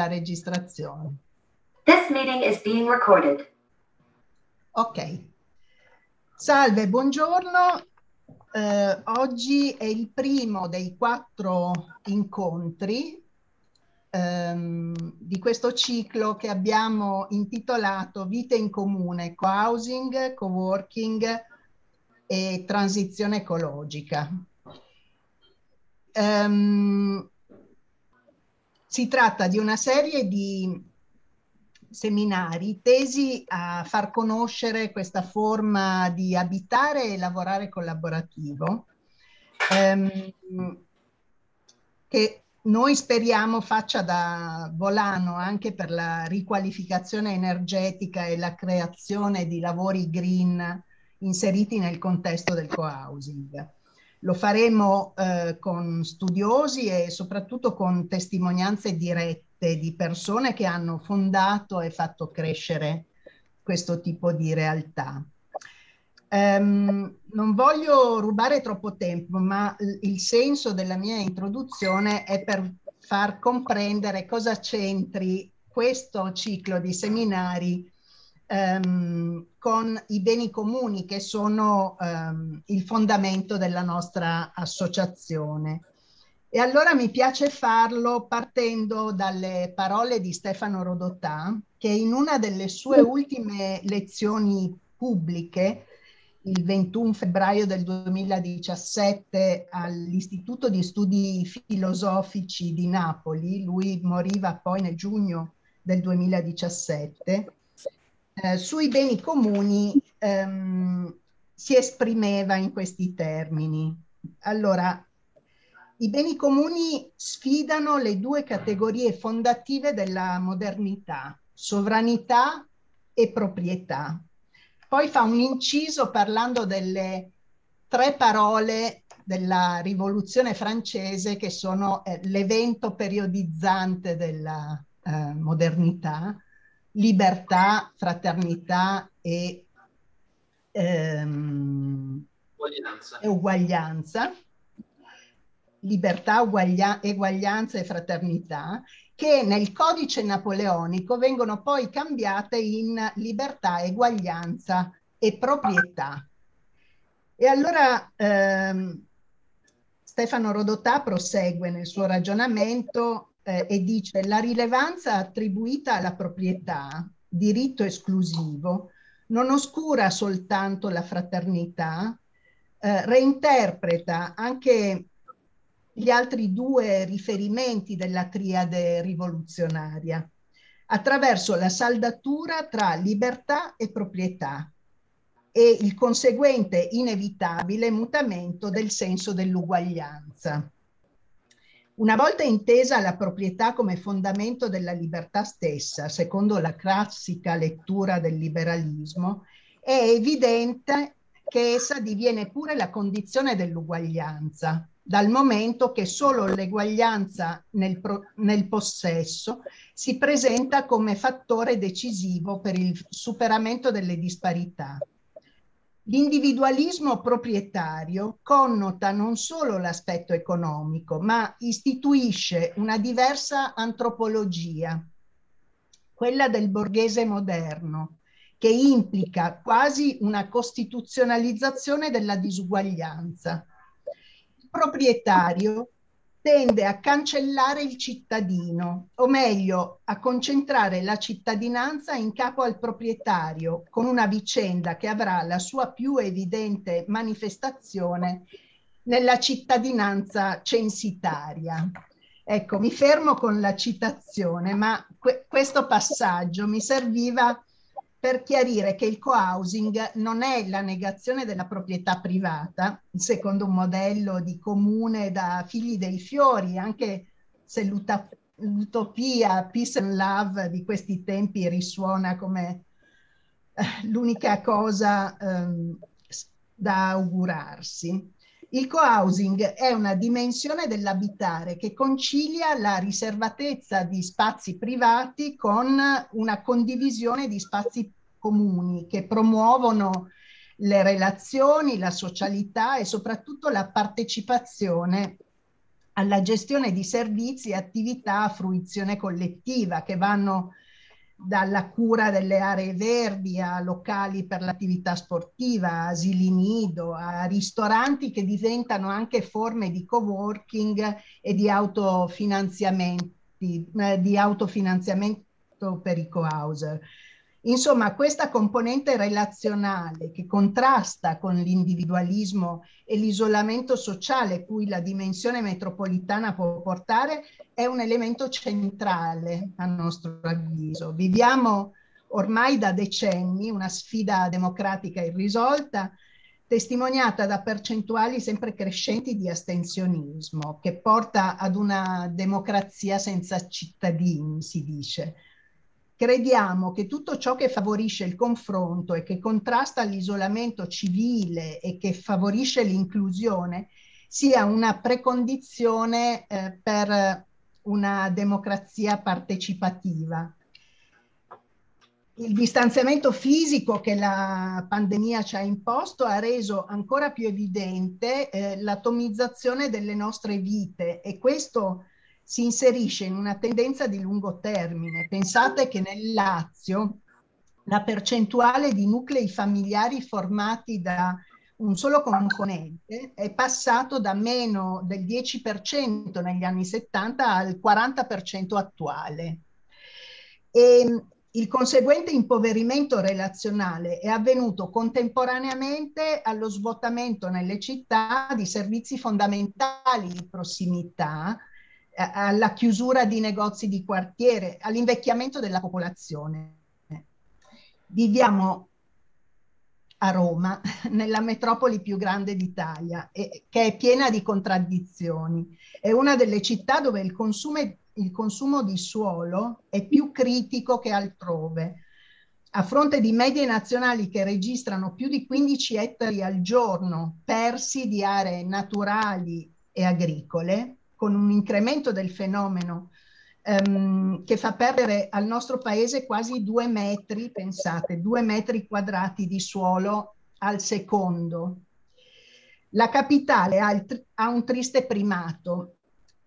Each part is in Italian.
la registrazione. This meeting is being recorded. Ok. Salve, buongiorno. Eh, oggi è il primo dei quattro incontri ehm, di questo ciclo che abbiamo intitolato Vite in comune, co-housing, co-working e transizione ecologica. Um, si tratta di una serie di seminari tesi a far conoscere questa forma di abitare e lavorare collaborativo ehm, che noi speriamo faccia da volano anche per la riqualificazione energetica e la creazione di lavori green inseriti nel contesto del co-housing. Lo faremo eh, con studiosi e soprattutto con testimonianze dirette di persone che hanno fondato e fatto crescere questo tipo di realtà. Um, non voglio rubare troppo tempo, ma il senso della mia introduzione è per far comprendere cosa c'entri questo ciclo di seminari ehm, con i beni comuni che sono ehm, il fondamento della nostra associazione. E allora mi piace farlo partendo dalle parole di Stefano Rodotà, che in una delle sue mm. ultime lezioni pubbliche, il 21 febbraio del 2017 all'Istituto di Studi Filosofici di Napoli, lui moriva poi nel giugno del 2017, eh, sui beni comuni ehm, si esprimeva in questi termini. Allora, i beni comuni sfidano le due categorie fondative della modernità, sovranità e proprietà. Poi fa un inciso parlando delle tre parole della rivoluzione francese che sono eh, l'evento periodizzante della eh, modernità, libertà, fraternità e, ehm, uguaglianza. uguaglianza, libertà, uguaglia- uguaglianza e fraternità, che nel codice napoleonico vengono poi cambiate in libertà, eguaglianza e proprietà. E allora ehm, Stefano Rodotà prosegue nel suo ragionamento eh, e dice la rilevanza attribuita alla proprietà, diritto esclusivo, non oscura soltanto la fraternità, eh, reinterpreta anche gli altri due riferimenti della triade rivoluzionaria attraverso la saldatura tra libertà e proprietà e il conseguente inevitabile mutamento del senso dell'uguaglianza. Una volta intesa la proprietà come fondamento della libertà stessa, secondo la classica lettura del liberalismo, è evidente che essa diviene pure la condizione dell'uguaglianza, dal momento che solo l'eguaglianza nel, nel, possesso si presenta come fattore decisivo per il superamento delle disparità L'individualismo proprietario connota non solo l'aspetto economico, ma istituisce una diversa antropologia, quella del borghese moderno, che implica quasi una costituzionalizzazione della disuguaglianza. Il proprietario tende a cancellare il cittadino, o meglio a concentrare la cittadinanza in capo al proprietario, con una vicenda che avrà la sua più evidente manifestazione nella cittadinanza censitaria. Ecco, mi fermo con la citazione, ma que questo passaggio mi serviva per chiarire che il co-housing non è la negazione della proprietà privata, secondo un modello di comune da figli dei fiori, anche se l'utopia peace and love di questi tempi risuona come eh, l'unica cosa ehm, da augurarsi. Il co-housing è una dimensione dell'abitare che concilia la riservatezza di spazi privati con una condivisione di spazi comuni che promuovono le relazioni, la socialità e soprattutto la partecipazione alla gestione di servizi e attività a fruizione collettiva che vanno dalla cura delle aree verdi a locali per l'attività sportiva, asili nido, a ristoranti che diventano anche forme di co-working e di autofinanziamenti, eh, di autofinanziamento per i co-houser. Insomma, questa componente relazionale che contrasta con l'individualismo e l'isolamento sociale cui la dimensione metropolitana può portare è un elemento centrale a nostro avviso. Viviamo ormai da decenni una sfida democratica irrisolta, testimoniata da percentuali sempre crescenti di astensionismo, che porta ad una democrazia senza cittadini, si dice crediamo che tutto ciò che favorisce il confronto e che contrasta l'isolamento civile e che favorisce l'inclusione sia una precondizione eh, per una democrazia partecipativa. Il distanziamento fisico che la pandemia ci ha imposto ha reso ancora più evidente eh, l'atomizzazione delle nostre vite e questo si inserisce in una tendenza di lungo termine. Pensate che nel Lazio la percentuale di nuclei familiari formati da un solo componente è passato da meno del 10% negli anni 70 al 40% attuale. E mm, il conseguente impoverimento relazionale è avvenuto contemporaneamente allo svuotamento nelle città di servizi fondamentali di prossimità alla chiusura di negozi di quartiere, all'invecchiamento della popolazione. Viviamo a Roma, nella metropoli più grande d'Italia, che è piena di contraddizioni. È una delle città dove il consumo, il consumo di suolo è più critico che altrove. A fronte di medie nazionali che registrano più di 15 ettari al giorno persi di aree naturali e agricole, con un incremento del fenomeno ehm, che fa perdere al nostro paese quasi due metri, pensate, due metri quadrati di suolo al secondo. La capitale ha, il, ha un triste primato.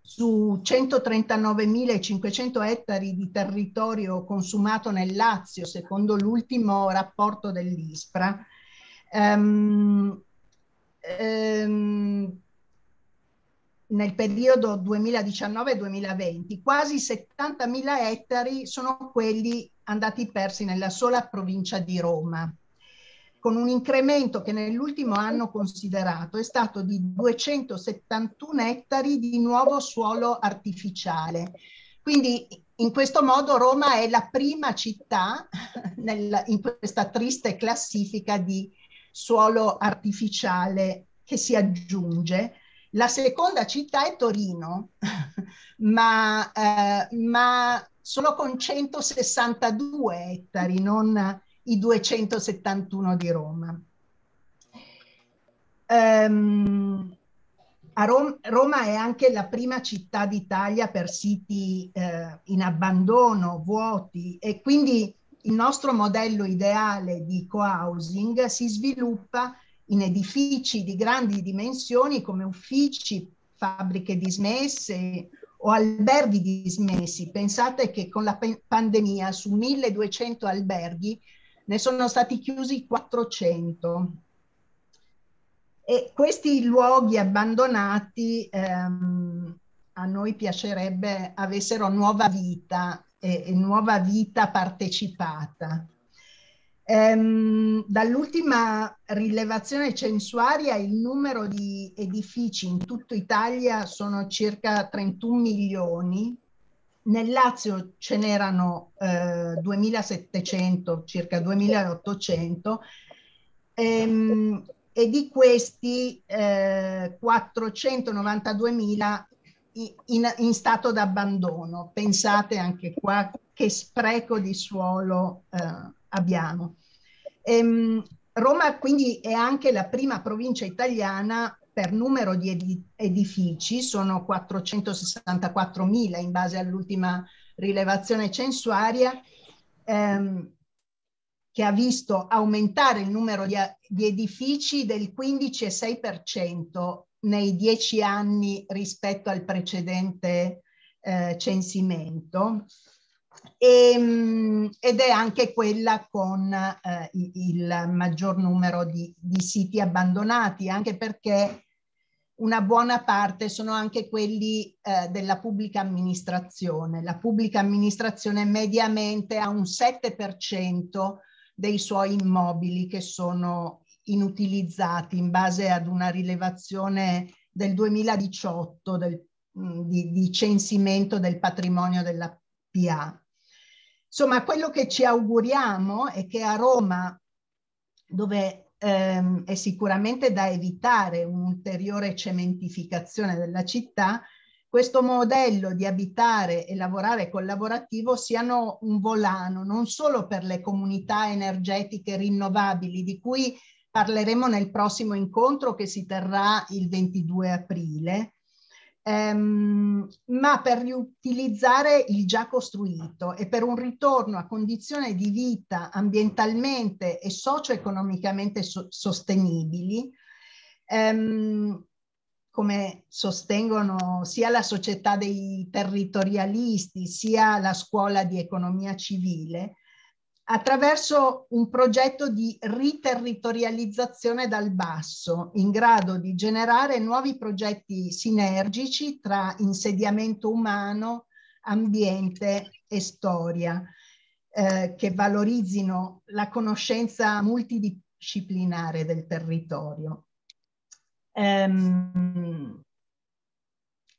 Su 139.500 ettari di territorio consumato nel Lazio, secondo l'ultimo rapporto dell'ISPRA, ehm, ehm, nel periodo 2019-2020 quasi 70.000 ettari sono quelli andati persi nella sola provincia di Roma, con un incremento che nell'ultimo anno considerato è stato di 271 ettari di nuovo suolo artificiale. Quindi in questo modo Roma è la prima città nel, in questa triste classifica di suolo artificiale che si aggiunge la seconda città è Torino, ma, eh, ma solo con 162 ettari, non i 271 di Roma. Um, a Rom Roma è anche la prima città d'Italia per siti eh, in abbandono, vuoti e quindi il nostro modello ideale di co-housing si sviluppa in edifici di grandi dimensioni come uffici, fabbriche dismesse o alberghi dismessi. Pensate che con la pandemia su 1200 alberghi ne sono stati chiusi 400. E questi luoghi abbandonati ehm, a noi piacerebbe avessero nuova vita e, e nuova vita partecipata. Ehm, dall'ultima rilevazione censuaria il numero di edifici in tutta Italia sono circa 31 milioni, nel Lazio ce n'erano eh, 2700, circa 2800, ehm, e di questi eh, 492.000 in, in, stato d'abbandono. Pensate anche qua che spreco di suolo eh, abbiamo. Ehm, Roma quindi è anche la prima provincia italiana per numero di edifici, sono 464.000 in base all'ultima rilevazione censuaria, ehm, che ha visto aumentare il numero di, di edifici del 15,6% nei dieci anni rispetto al precedente eh, censimento e, ehm, ed è anche quella con eh, il maggior numero di, di, siti abbandonati, anche perché una buona parte sono anche quelli eh, della pubblica amministrazione. La pubblica amministrazione mediamente ha un 7% dei suoi immobili che sono inutilizzati in base ad una rilevazione del 2018 del, mm, di, di censimento del patrimonio della PA. Insomma, quello che ci auguriamo è che a Roma, dove ehm, è sicuramente da evitare un'ulteriore cementificazione della città, questo modello di abitare e lavorare collaborativo siano un volano non solo per le comunità energetiche rinnovabili di cui parleremo nel prossimo incontro che si terrà il 22 aprile, ehm, ma per riutilizzare il già costruito e per un ritorno a condizioni di vita ambientalmente e socio-economicamente so sostenibili, ehm, come sostengono sia la società dei territorialisti sia la scuola di economia civile, attraverso un progetto di riterritorializzazione dal basso, in grado di generare nuovi progetti sinergici tra insediamento umano, ambiente e storia, eh, che valorizzino la conoscenza multidisciplinare del territorio. Ehm,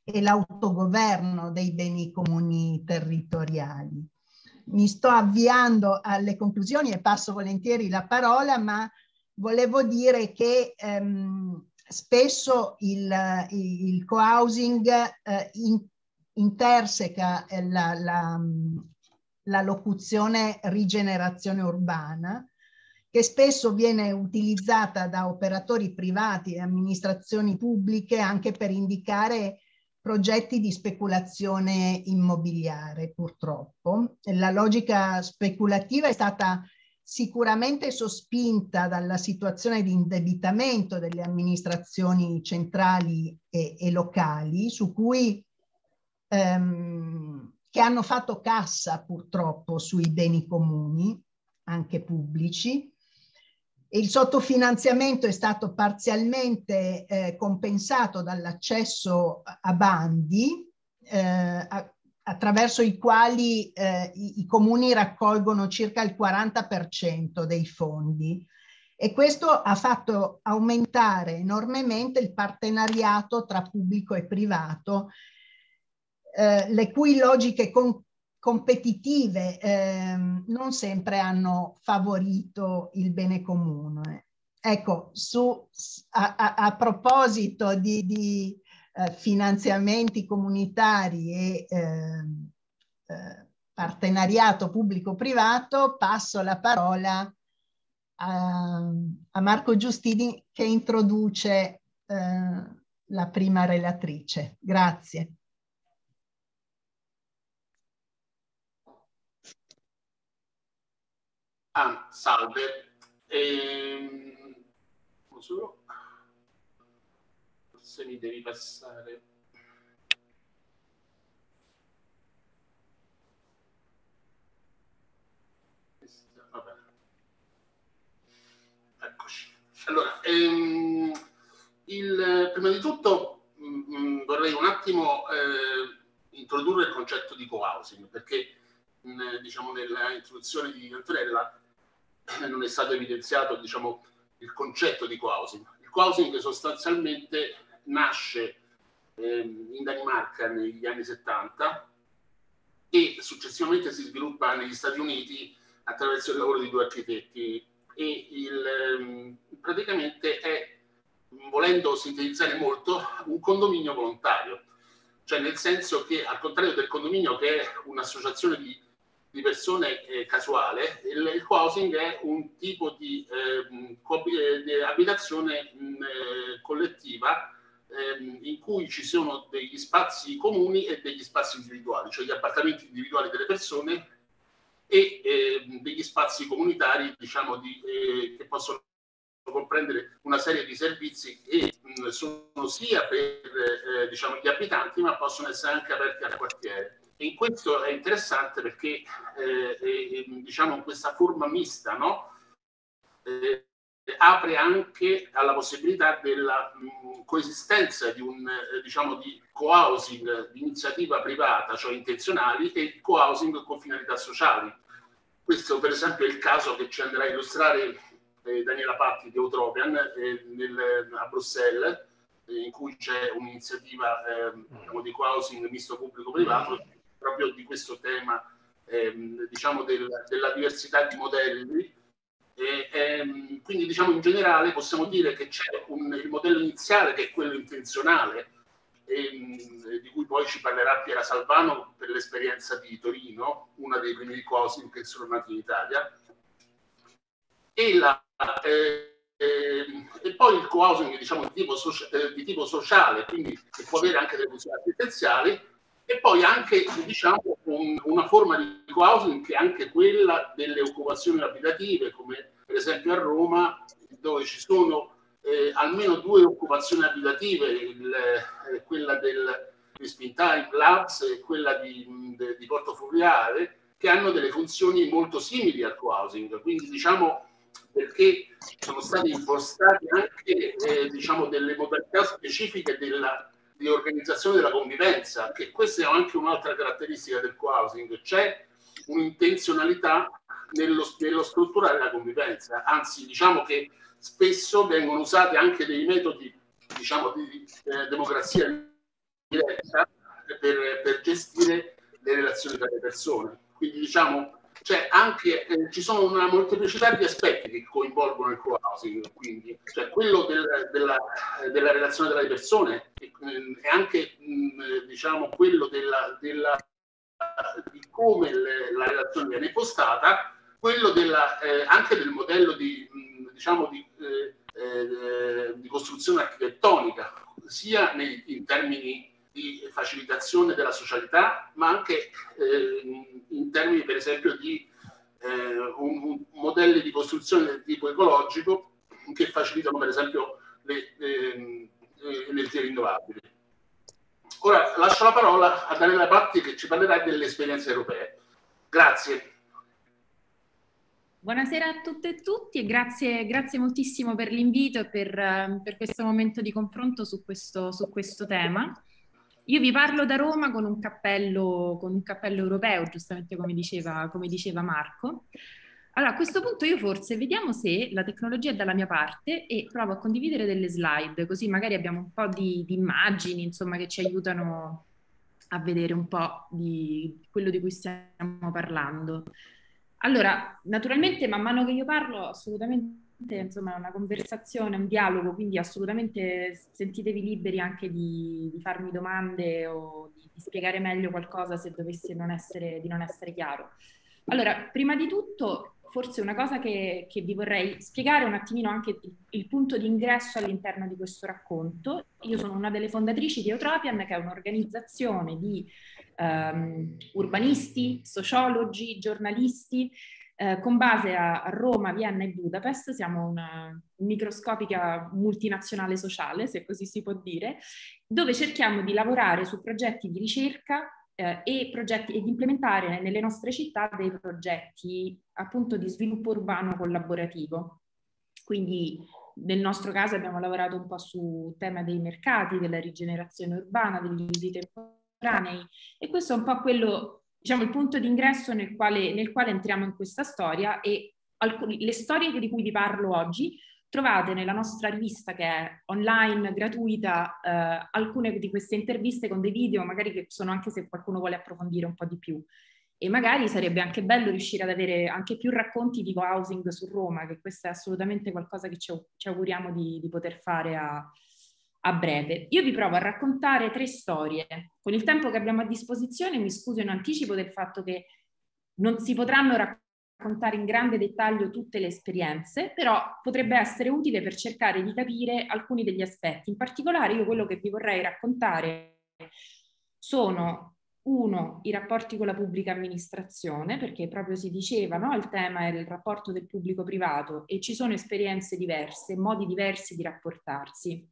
e l'autogoverno dei beni comuni territoriali mi sto avviando alle conclusioni e passo volentieri la parola, ma volevo dire che ehm, spesso il, il co-housing eh, in, interseca eh, la, la, la locuzione rigenerazione urbana, che spesso viene utilizzata da operatori privati e amministrazioni pubbliche anche per indicare progetti di speculazione immobiliare, purtroppo. La logica speculativa è stata sicuramente sospinta dalla situazione di indebitamento delle amministrazioni centrali e, e locali, su cui ehm, che hanno fatto cassa purtroppo sui beni comuni, anche pubblici, il sottofinanziamento è stato parzialmente eh, compensato dall'accesso a bandi eh, a, attraverso i quali eh, i, i, comuni raccolgono circa il 40% dei fondi e questo ha fatto aumentare enormemente il partenariato tra pubblico e privato, eh, le cui logiche con competitive ehm, non sempre hanno favorito il bene comune. Ecco, su, a, a, a, proposito di, di eh, finanziamenti comunitari e ehm, eh, partenariato pubblico-privato, passo la parola a, a, Marco Giustini che introduce eh, la prima relatrice. Grazie. Ah, salve. Ehm, Forse mi devi passare. Allora, ehm, il, prima di tutto mh, mm, mm, vorrei un attimo eh, introdurre il concetto di co-housing, perché mh, mm, diciamo nella introduzione di Antonella non è stato evidenziato diciamo, il concetto di co-housing. Il co-housing sostanzialmente nasce ehm, in Danimarca negli anni 70 e successivamente si sviluppa negli Stati Uniti attraverso il lavoro di due architetti e il, ehm, praticamente è, volendo sintetizzare molto, un condominio volontario, cioè nel senso che al contrario del condominio che è un'associazione di di persone eh, casuale, il, il, housing è un tipo di, ehm, eh, co- di abitazione mh, eh, collettiva ehm, in cui ci sono degli spazi comuni e degli spazi individuali, cioè gli appartamenti individuali delle persone e eh, degli spazi comunitari diciamo, di, eh, che possono comprendere una serie di servizi che mh, sono sia per eh, diciamo, gli abitanti ma possono essere anche aperti al quartiere. E questo è interessante perché eh, eh, eh, diciamo questa forma mista no? eh, apre anche alla possibilità della mh, mm, coesistenza di un eh, diciamo di co-housing di iniziativa privata, cioè intenzionali, e co-housing con finalità sociali. Questo per esempio è il caso che ci andrà a illustrare eh, Daniela Patti di Eutropian nel, a Bruxelles, in cui c'è un'iniziativa eh, di co-housing misto pubblico-privato proprio di questo tema, ehm, diciamo, del, della diversità di modelli. E, ehm, quindi, diciamo, in generale possiamo dire che c'è un, il modello iniziale che è quello intenzionale, ehm, di cui poi ci parlerà Piera Salvano per l'esperienza di Torino, una dei primi cosi che sono nati in Italia. E la, eh, e poi il co-housing diciamo, di, tipo socia- eh, di tipo sociale, quindi che può avere anche delle funzioni assistenziali, e poi anche diciamo, un, una forma di co-housing che è anche quella delle occupazioni abitative, come per esempio a Roma, dove ci sono eh, almeno due occupazioni abitative, il, eh, quella del, di Labs e quella di, de, di Porto Fluviale, che hanno delle funzioni molto simili al co-housing. Quindi diciamo perché sono state impostate anche eh, diciamo, delle modalità specifiche della di organizzazione della convivenza, che questa è anche un'altra caratteristica del co-housing, c'è un'intenzionalità nello, nello strutturare la convivenza, anzi diciamo che spesso vengono usati anche dei metodi diciamo, di eh, democrazia diretta per, per gestire le relazioni tra le persone. Quindi diciamo cioè, anche eh, ci sono una molteplicità di aspetti che coinvolgono il co-housing, quindi, cioè quello del, della, della, relazione tra le persone e, mm, e anche, mh, mm, diciamo, quello della, della, di come le, la relazione viene impostata, quello della, eh, anche del modello di, mh, mm, diciamo, di, eh, eh, di costruzione architettonica, sia nei, in termini di facilitazione della socialità, ma anche eh, in termini per esempio di eh, un, un modelli di costruzione del tipo ecologico che facilitano per esempio le, le, eh, le eh, energie rinnovabili. Ora lascio la parola a Daniela Patti che ci parlerà delle esperienze europee. Grazie. Buonasera a tutte e tutti e grazie, grazie moltissimo per l'invito e per, eh, per, questo momento di confronto su questo, su questo tema. Io vi parlo da Roma con un cappello, con un cappello europeo, giustamente come diceva, come diceva Marco. Allora, a questo punto io forse vediamo se la tecnologia è dalla mia parte e provo a condividere delle slide, così magari abbiamo un po' di, di immagini, insomma, che ci aiutano a vedere un po' di quello di cui stiamo parlando. Allora, naturalmente man mano che io parlo assolutamente insomma una conversazione, un dialogo, quindi assolutamente sentitevi liberi anche di, di farmi domande o di, di, spiegare meglio qualcosa se dovesse non essere, di non essere chiaro. Allora, prima di tutto, forse una cosa che, che vi vorrei spiegare un attimino anche il, il punto di ingresso all'interno di questo racconto. Io sono una delle fondatrici di Eutropian, che è un'organizzazione di um, urbanisti, sociologi, giornalisti eh, con base a Roma, Vienna e Budapest, siamo una microscopica multinazionale sociale, se così si può dire, dove cerchiamo di lavorare su progetti di ricerca eh, e, progetti, e di implementare nelle nostre città dei progetti appunto di sviluppo urbano collaborativo. Quindi nel nostro caso abbiamo lavorato un po' sul tema dei mercati, della rigenerazione urbana, degli usi temporanei e questo è un po' quello diciamo, il punto d'ingresso nel quale, nel quale entriamo in questa storia e alcune, le storie di cui vi parlo oggi trovate nella nostra rivista che è online, gratuita, eh, alcune di queste interviste con dei video, magari che sono anche se qualcuno vuole approfondire un po' di più. E magari sarebbe anche bello riuscire ad avere anche più racconti di housing su Roma, che questo è assolutamente qualcosa che ci, ci auguriamo di, di poter fare a, a breve. Io vi provo a raccontare tre storie. Con il tempo che abbiamo a disposizione mi scuso in anticipo del fatto che non si potranno raccontare in grande dettaglio tutte le esperienze, però potrebbe essere utile per cercare di capire alcuni degli aspetti. In particolare io quello che vi vorrei raccontare sono uno, i rapporti con la pubblica amministrazione, perché proprio si diceva, no? il tema è il rapporto del pubblico privato e ci sono esperienze diverse, modi diversi di rapportarsi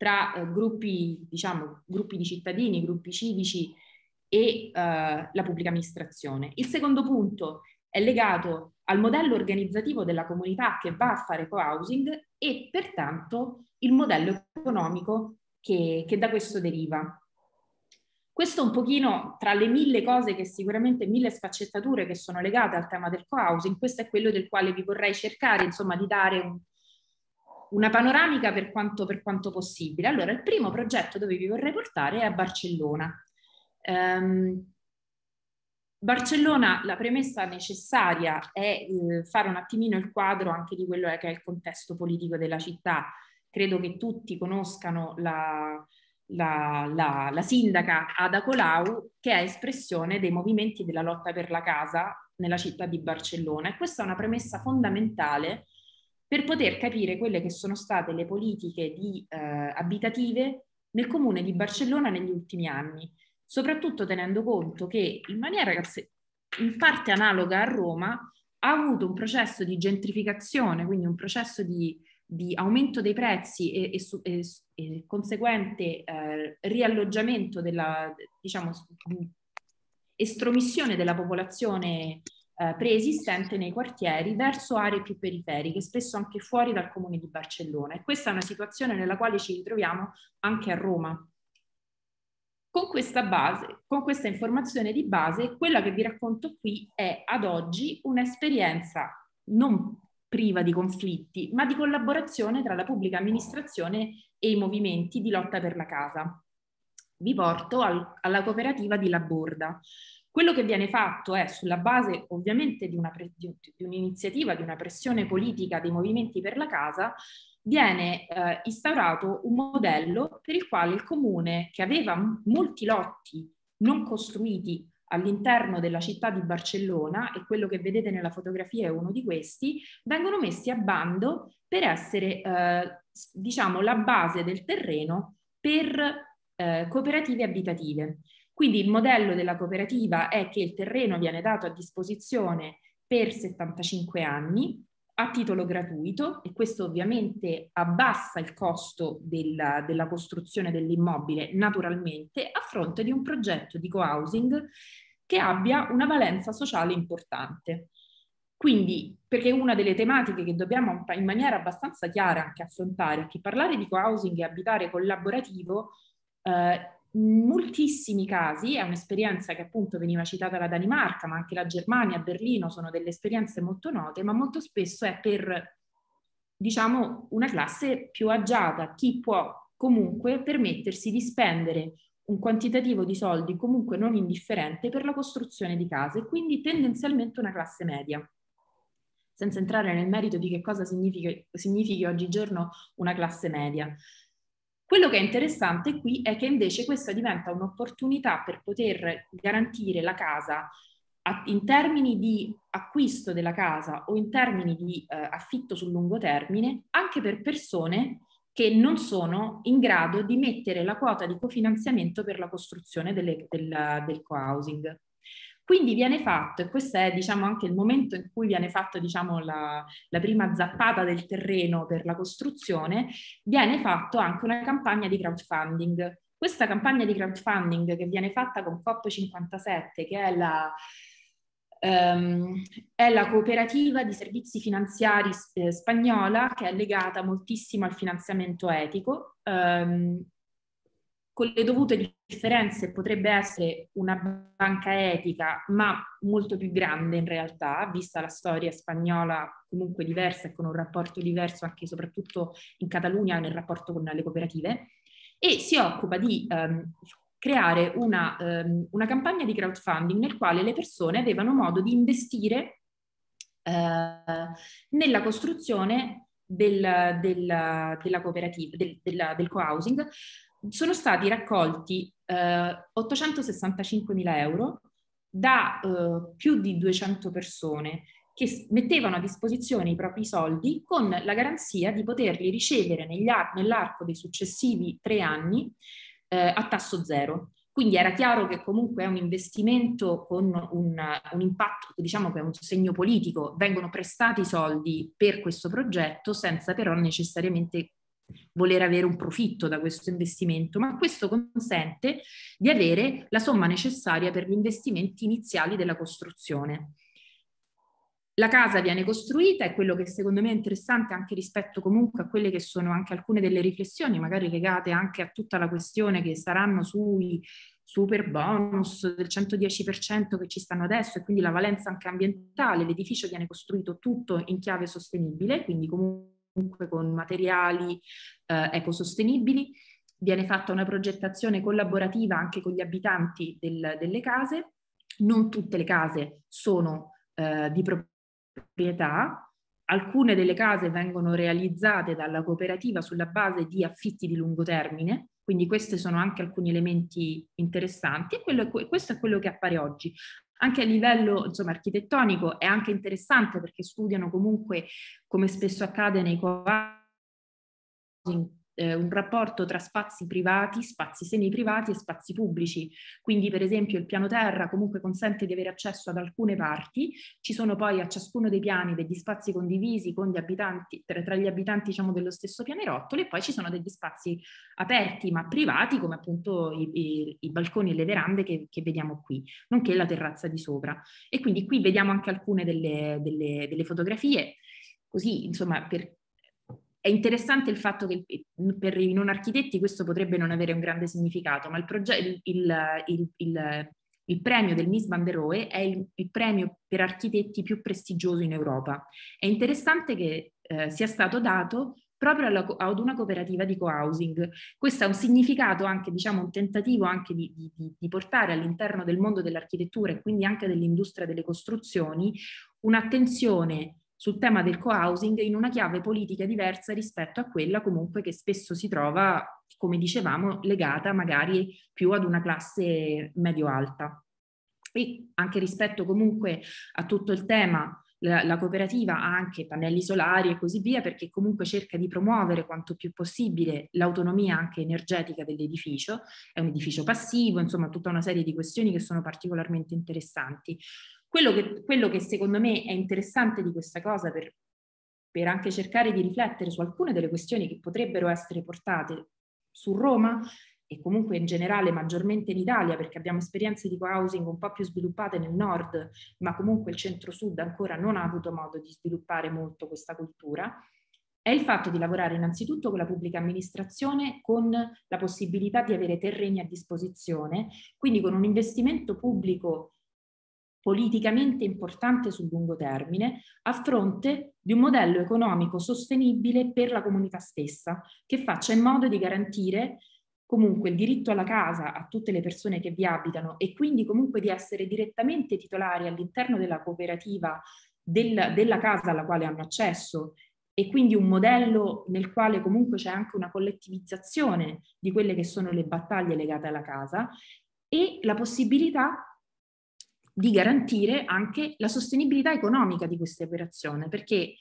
tra eh, gruppi, diciamo, gruppi di cittadini, gruppi civici e eh, la pubblica amministrazione. Il secondo punto è legato al modello organizzativo della comunità che va a fare co-housing e pertanto il modello economico che, che da questo deriva. Questo un pochino tra le mille cose che sicuramente, mille sfaccettature che sono legate al tema del co-housing, questo è quello del quale vi vorrei cercare insomma di dare un, una panoramica per quanto, per quanto possibile. Allora, il primo progetto dove vi vorrei portare è a Barcellona. Um, Barcellona, la premessa necessaria è eh, fare un attimino il quadro anche di quello che è il contesto politico della città. Credo che tutti conoscano la, la, la, la sindaca Ada Colau, che è espressione dei movimenti della lotta per la casa nella città di Barcellona. E questa è una premessa fondamentale per poter capire quelle che sono state le politiche di, eh, abitative nel comune di Barcellona negli ultimi anni, soprattutto tenendo conto che in maniera in parte analoga a Roma ha avuto un processo di gentrificazione, quindi un processo di, di aumento dei prezzi e, e, e, e conseguente eh, rialloggiamento della, diciamo, estromissione della popolazione eh, preesistente nei quartieri verso aree più periferiche, spesso anche fuori dal comune di Barcellona. E questa è una situazione nella quale ci ritroviamo anche a Roma. Con questa, base, con questa informazione di base, quella che vi racconto qui è ad oggi un'esperienza non priva di conflitti, ma di collaborazione tra la pubblica amministrazione e i movimenti di lotta per la casa. Vi porto al, alla cooperativa di La Borda. Quello che viene fatto è sulla base ovviamente di, una, di, un'iniziativa, di una pressione politica dei movimenti per la casa, viene eh, instaurato un modello per il quale il comune che aveva molti lotti non costruiti all'interno della città di Barcellona, e quello che vedete nella fotografia è uno di questi, vengono messi a bando per essere, eh, diciamo, la base del terreno per eh, cooperative abitative. Quindi il modello della cooperativa è che il terreno viene dato a disposizione per 75 anni a titolo gratuito e questo ovviamente abbassa il costo della, della costruzione dell'immobile naturalmente a fronte di un progetto di co-housing che abbia una valenza sociale importante. Quindi, perché una delle tematiche che dobbiamo in maniera abbastanza chiara anche affrontare è che parlare di co-housing e abitare collaborativo eh, in moltissimi casi è un'esperienza che appunto veniva citata la Danimarca, ma anche la Germania, Berlino sono delle esperienze molto note, ma molto spesso è per diciamo una classe più agiata, chi può comunque permettersi di spendere un quantitativo di soldi comunque non indifferente per la costruzione di case, quindi tendenzialmente una classe media. Senza entrare nel merito di che cosa significhi oggigiorno una classe media. Quello che è interessante qui è che invece questa diventa un'opportunità per poter garantire la casa in termini di acquisto della casa o in termini di eh, affitto sul lungo termine anche per persone che non sono in grado di mettere la quota di cofinanziamento per la costruzione delle, del, del co-housing. Quindi viene fatto, e questo è diciamo, anche il momento in cui viene fatta diciamo, la, la, prima zappata del terreno per la costruzione, viene fatto anche una campagna di crowdfunding. Questa campagna di crowdfunding che viene fatta con COP57, che è la, ehm, è la cooperativa di servizi finanziari eh, spagnola che è legata moltissimo al finanziamento etico, ehm, con le dovute differenze potrebbe essere una banca etica, ma molto più grande in realtà, vista la storia spagnola comunque diversa e con un rapporto diverso anche e soprattutto in Catalogna nel rapporto con le cooperative, e si occupa di um, creare una, um, una, campagna di crowdfunding nel quale le persone avevano modo di investire uh, nella costruzione del, del, della cooperativa, del, della, del co-housing, sono stati raccolti eh, 865.000 euro da eh, più di 200 persone che mettevano a disposizione i propri soldi con la garanzia di poterli ricevere ar- nell'arco dei successivi tre anni eh, a tasso zero. Quindi era chiaro che comunque è un investimento con un, un, impatto, diciamo che è un segno politico, vengono prestati soldi per questo progetto senza però necessariamente voler avere un profitto da questo investimento, ma questo consente di avere la somma necessaria per gli investimenti iniziali della costruzione. La casa viene costruita e quello che secondo me è interessante anche rispetto comunque a quelle che sono anche alcune delle riflessioni, magari legate anche a tutta la questione che saranno sui super bonus del 110% che ci stanno adesso e quindi la valenza anche ambientale, l'edificio viene costruito tutto in chiave sostenibile, quindi comunque comunque con materiali eh, ecosostenibili, viene fatta una progettazione collaborativa anche con gli abitanti del, delle case, non tutte le case sono eh, di proprietà, alcune delle case vengono realizzate dalla cooperativa sulla base di affitti di lungo termine, quindi questi sono anche alcuni elementi interessanti e quello, questo è quello che appare oggi anche a livello insomma, architettonico è anche interessante perché studiano comunque, come spesso accade nei co eh, un rapporto tra spazi privati, spazi semi-privati e spazi pubblici. Quindi per esempio il piano terra comunque consente di avere accesso ad alcune parti, ci sono poi a ciascuno dei piani degli spazi condivisi con gli abitanti, tra, tra gli abitanti diciamo, dello stesso pianerottolo e poi ci sono degli spazi aperti ma privati come appunto i, i, i balconi e le verande che, che, vediamo qui, nonché la terrazza di sopra. E quindi qui vediamo anche alcune delle, delle, delle fotografie così insomma per è interessante il fatto che per i non architetti questo potrebbe non avere un grande significato, ma il, proge- il, il, il premio del Miss Van der Rohe è il, premio per architetti più prestigioso in Europa. È interessante che eh, sia stato dato proprio alla, ad una cooperativa di co-housing. Questo ha un significato anche, diciamo, un tentativo anche di, di, di portare all'interno del mondo dell'architettura e quindi anche dell'industria delle costruzioni un'attenzione sul tema del co-housing in una chiave politica diversa rispetto a quella comunque che spesso si trova, come dicevamo, legata magari più ad una classe medio-alta. E anche rispetto comunque a tutto il tema la, la, cooperativa ha anche pannelli solari e così via perché comunque cerca di promuovere quanto più possibile l'autonomia anche energetica dell'edificio, è un edificio passivo, insomma tutta una serie di questioni che sono particolarmente interessanti. Quello che, quello che secondo me è interessante di questa cosa per, per anche cercare di riflettere su alcune delle questioni che potrebbero essere portate su Roma e comunque in generale maggiormente in Italia, perché abbiamo esperienze di co-housing un po' più sviluppate nel nord, ma comunque il centro-sud ancora non ha avuto modo di sviluppare molto questa cultura, è il fatto di lavorare innanzitutto con la pubblica amministrazione, con la possibilità di avere terreni a disposizione, quindi con un investimento pubblico politicamente importante sul lungo termine a fronte di un modello economico sostenibile per la comunità stessa, che faccia in modo di garantire comunque il diritto alla casa a tutte le persone che vi abitano e quindi comunque di essere direttamente titolari all'interno della cooperativa del, della casa alla quale hanno accesso e quindi un modello nel quale comunque c'è anche una collettivizzazione di quelle che sono le battaglie legate alla casa e la possibilità di garantire anche la sostenibilità economica di questa operazione, perché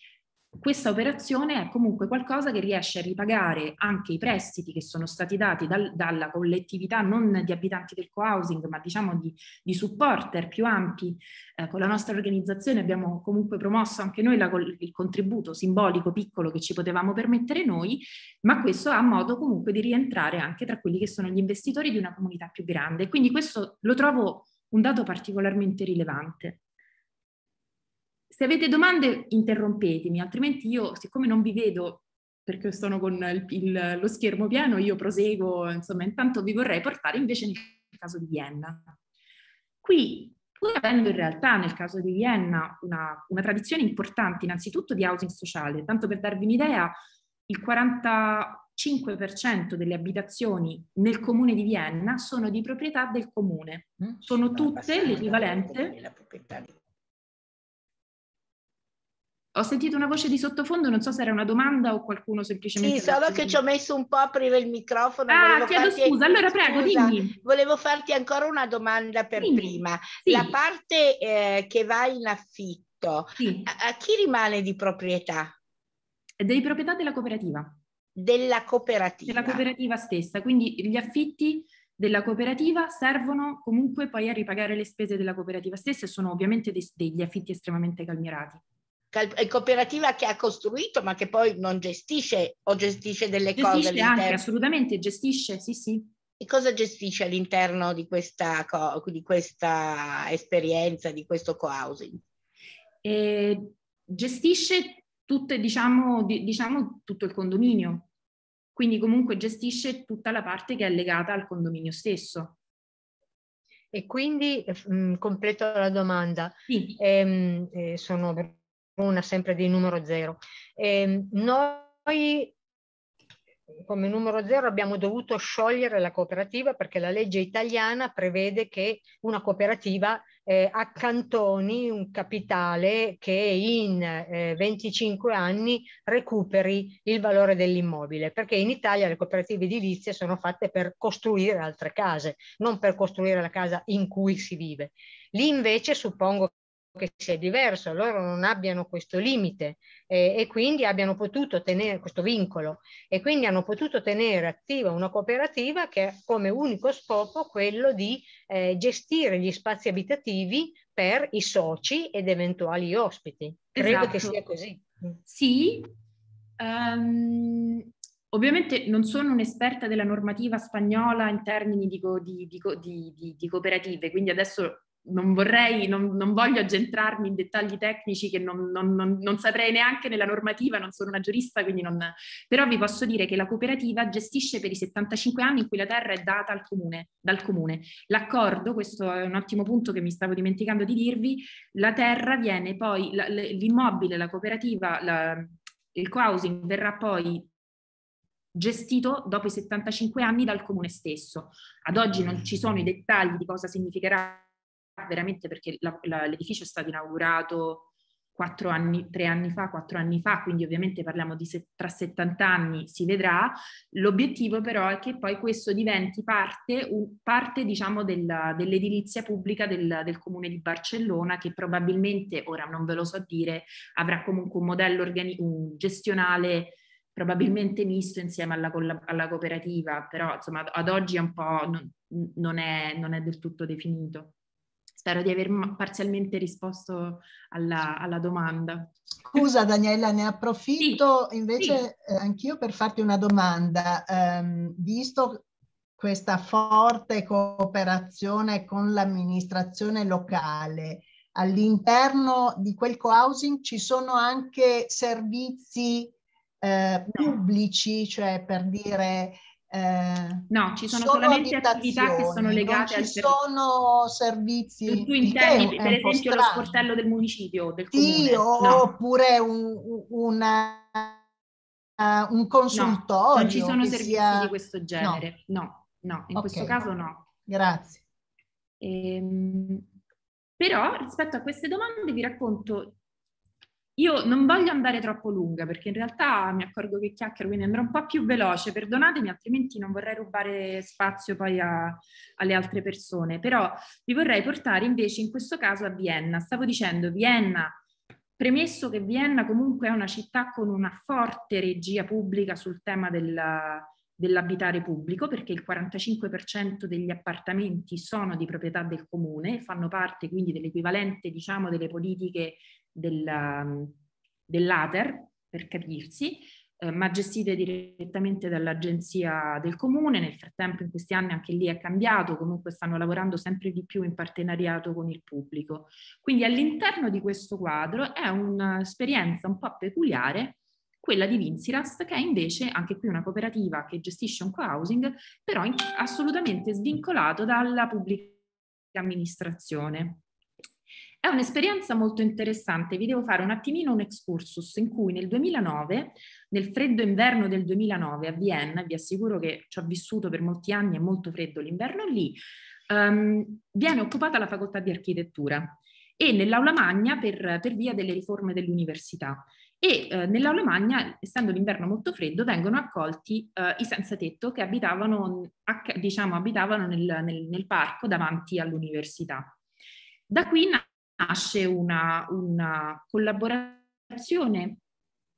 questa operazione è comunque qualcosa che riesce a ripagare anche i prestiti che sono stati dati dal, dalla collettività non di abitanti del co-housing, ma diciamo di, di supporter più ampi. Eh, con la nostra organizzazione abbiamo comunque promosso anche noi la, il contributo simbolico piccolo che ci potevamo permettere noi, ma questo ha modo comunque di rientrare anche tra quelli che sono gli investitori di una comunità più grande. Quindi questo lo trovo un dato particolarmente rilevante. Se avete domande interrompetemi, altrimenti io, siccome non vi vedo perché sono con il, il, lo schermo pieno, io proseguo, insomma, intanto vi vorrei portare invece nel caso di Vienna. Qui, pur avendo in realtà nel caso di Vienna una, una tradizione importante innanzitutto di housing sociale, tanto per darvi un'idea, il 40 5% delle abitazioni nel comune di Vienna sono di proprietà del comune. Mm. Sono tutte l'equivalente... Ho sentito una voce di sottofondo, non so se era una domanda o qualcuno semplicemente... Sì, solo che ci ho messo un po' a aprire il microfono. Ah, chiedo scusa, allora scusa, prego, dimmi. Volevo farti ancora una domanda per dimmi. prima. Sì. La parte eh, che va in affitto, sì. a, a chi rimane di proprietà? Dei proprietà della cooperativa della cooperativa. Della cooperativa stessa, quindi gli affitti della cooperativa servono comunque poi a ripagare le spese della cooperativa stessa e sono ovviamente dei, degli affitti estremamente calmirati. Cal- eh, cooperativa che ha costruito ma che poi non gestisce o gestisce delle gestisce cose Gestisce anche, assolutamente, gestisce, sì sì. E cosa gestisce all'interno di questa, co- di questa esperienza, di questo co-housing? E eh, gestisce tutte, diciamo, di, diciamo tutto il condominio, quindi comunque gestisce tutta la parte che è legata al condominio stesso. E quindi mh, eh, mm, completo la domanda, sì. ehm, eh, sono una sempre di numero zero. Ehm, noi come numero zero abbiamo dovuto sciogliere la cooperativa perché la legge italiana prevede che una cooperativa eh, accantoni un capitale che in eh, 25 anni recuperi il valore dell'immobile, perché in Italia le cooperative edilizie sono fatte per costruire altre case, non per costruire la casa in cui si vive. Lì invece suppongo che sia diverso, loro non abbiano questo limite eh, e quindi abbiano potuto tenere questo vincolo e quindi hanno potuto tenere attiva una cooperativa che ha come unico scopo quello di eh, gestire gli spazi abitativi per i soci ed eventuali ospiti. Credo esatto. che sia così. Sì. Um, ovviamente non sono un'esperta della normativa spagnola in termini dico, di, dico, di, di cooperative, quindi adesso non vorrei, non, non, voglio aggentrarmi in dettagli tecnici che non, non, non, saprei neanche nella normativa, non sono una giurista, quindi non... però vi posso dire che la cooperativa gestisce per i 75 anni in cui la terra è data al comune, dal comune. L'accordo, questo è un ottimo punto che mi stavo dimenticando di dirvi, la terra viene poi, l'immobile, la cooperativa, la, il co-housing verrà poi gestito dopo i 75 anni dal comune stesso. Ad oggi non ci sono i dettagli di cosa significherà veramente perché la, la, l'edificio è stato inaugurato anni, tre anni fa, quattro anni fa, quindi ovviamente parliamo di se, tra 70 anni si vedrà. L'obiettivo però è che poi questo diventi parte, un, parte diciamo, della, dell'edilizia pubblica del, del, comune di Barcellona che probabilmente, ora non ve lo so dire, avrà comunque un modello organi- un gestionale probabilmente misto insieme alla, alla, cooperativa, però insomma ad oggi è un po' non, non, è, non è del tutto definito. Spero di aver parzialmente risposto alla, alla domanda. Scusa Daniela, ne approfitto sì, invece sì. Eh, anch'io per farti una domanda. Um, visto questa forte cooperazione con l'amministrazione locale, all'interno di quel co-housing ci sono anche servizi eh, pubblici, cioè per dire eh, no, ci sono, sono solamente attività che sono legate al servizio. Ci sono servizi. Tu, tu intendi per eh, esempio lo sportello del municipio, del sì, comune? No. oppure un, una, uh, un consultorio. No, non ci sono servizi sia... di questo genere, no, no, no in okay. questo caso no. Grazie. Ehm, però rispetto a queste domande vi racconto io non voglio andare troppo lunga perché in realtà mi accorgo che chiacchiero, quindi andrò un po' più veloce, perdonatemi, altrimenti non vorrei rubare spazio poi a, alle altre persone, però vi vorrei portare invece in questo caso a Vienna. Stavo dicendo Vienna, premesso che Vienna comunque è una città con una forte regia pubblica sul tema della, dell'abitare pubblico perché il 45% degli appartamenti sono di proprietà del comune fanno parte quindi dell'equivalente diciamo delle politiche del, um, dell'ATER, per capirsi, eh, ma gestite direttamente dall'agenzia del comune. Nel frattempo in questi anni anche lì è cambiato, comunque stanno lavorando sempre di più in partenariato con il pubblico. Quindi all'interno di questo quadro è un'esperienza un po' peculiare quella di Vinsirast, che è invece anche qui una cooperativa che gestisce un co-housing, però assolutamente svincolato dalla pubblica amministrazione. È un'esperienza molto interessante, vi devo fare un attimino un excursus in cui nel 2009, nel freddo inverno del 2009 a Vienna, vi assicuro che ci ho vissuto per molti anni, è molto freddo l'inverno lì, um, viene occupata la facoltà di architettura e nell'aula magna per, per via delle riforme dell'università e eh, nell'aula magna, essendo l'inverno molto freddo, vengono accolti eh, i senza tetto che abitavano, diciamo, abitavano nel, nel, nel, parco davanti all'università. Da qui nasce una, una collaborazione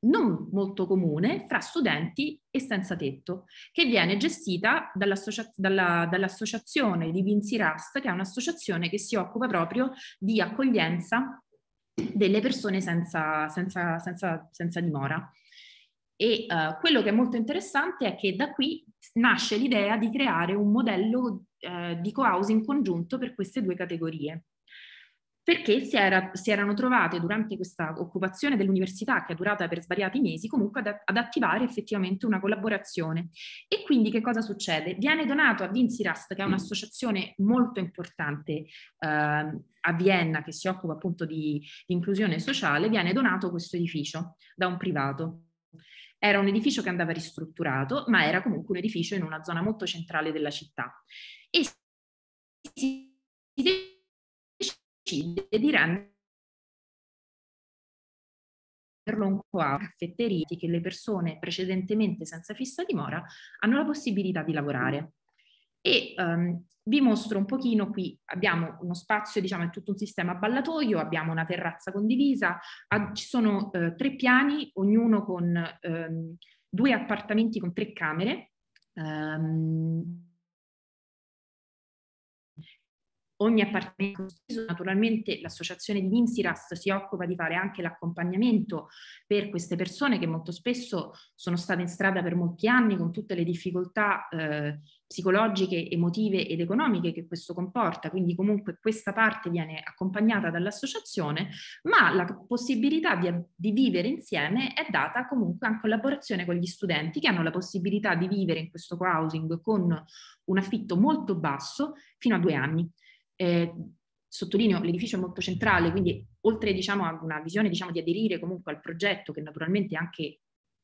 non molto comune fra studenti e senza tetto, che viene gestita dall'associa- dalla, dall'associazione di Vinci Rust, che è un'associazione che si occupa proprio di accoglienza delle persone senza, senza, senza, senza dimora. E uh, quello che è molto interessante è che da qui nasce l'idea di creare un modello uh, di co-housing congiunto per queste due categorie perché si, era, si, erano trovate durante questa occupazione dell'università, che è durata per svariati mesi, comunque ad, ad attivare effettivamente una collaborazione. E quindi che cosa succede? Viene donato a Vinci Rast, che è un'associazione molto importante eh, a Vienna, che si occupa appunto di, di inclusione sociale, viene donato questo edificio da un privato. Era un edificio che andava ristrutturato, ma era comunque un edificio in una zona molto centrale della città. E si deve decide di rendere un a caffetteria, che le persone precedentemente senza fissa dimora hanno la possibilità di lavorare. E um, vi mostro un pochino qui, abbiamo uno spazio, diciamo, è tutto un sistema ballatoio, abbiamo una terrazza condivisa, a, ci sono uh, tre piani, ognuno con um, due appartamenti con tre camere. Um, ogni appartenente naturalmente l'associazione di Vinsiras si occupa di fare anche l'accompagnamento per queste persone che molto spesso sono state in strada per molti anni con tutte le difficoltà eh, psicologiche, emotive ed economiche che questo comporta, quindi comunque questa parte viene accompagnata dall'associazione, ma la possibilità di, di, vivere insieme è data comunque in collaborazione con gli studenti che hanno la possibilità di vivere in questo co-housing con un affitto molto basso fino a due anni eh, sottolineo, l'edificio è molto centrale, quindi oltre diciamo, a una visione diciamo, di aderire comunque al progetto, che naturalmente è anche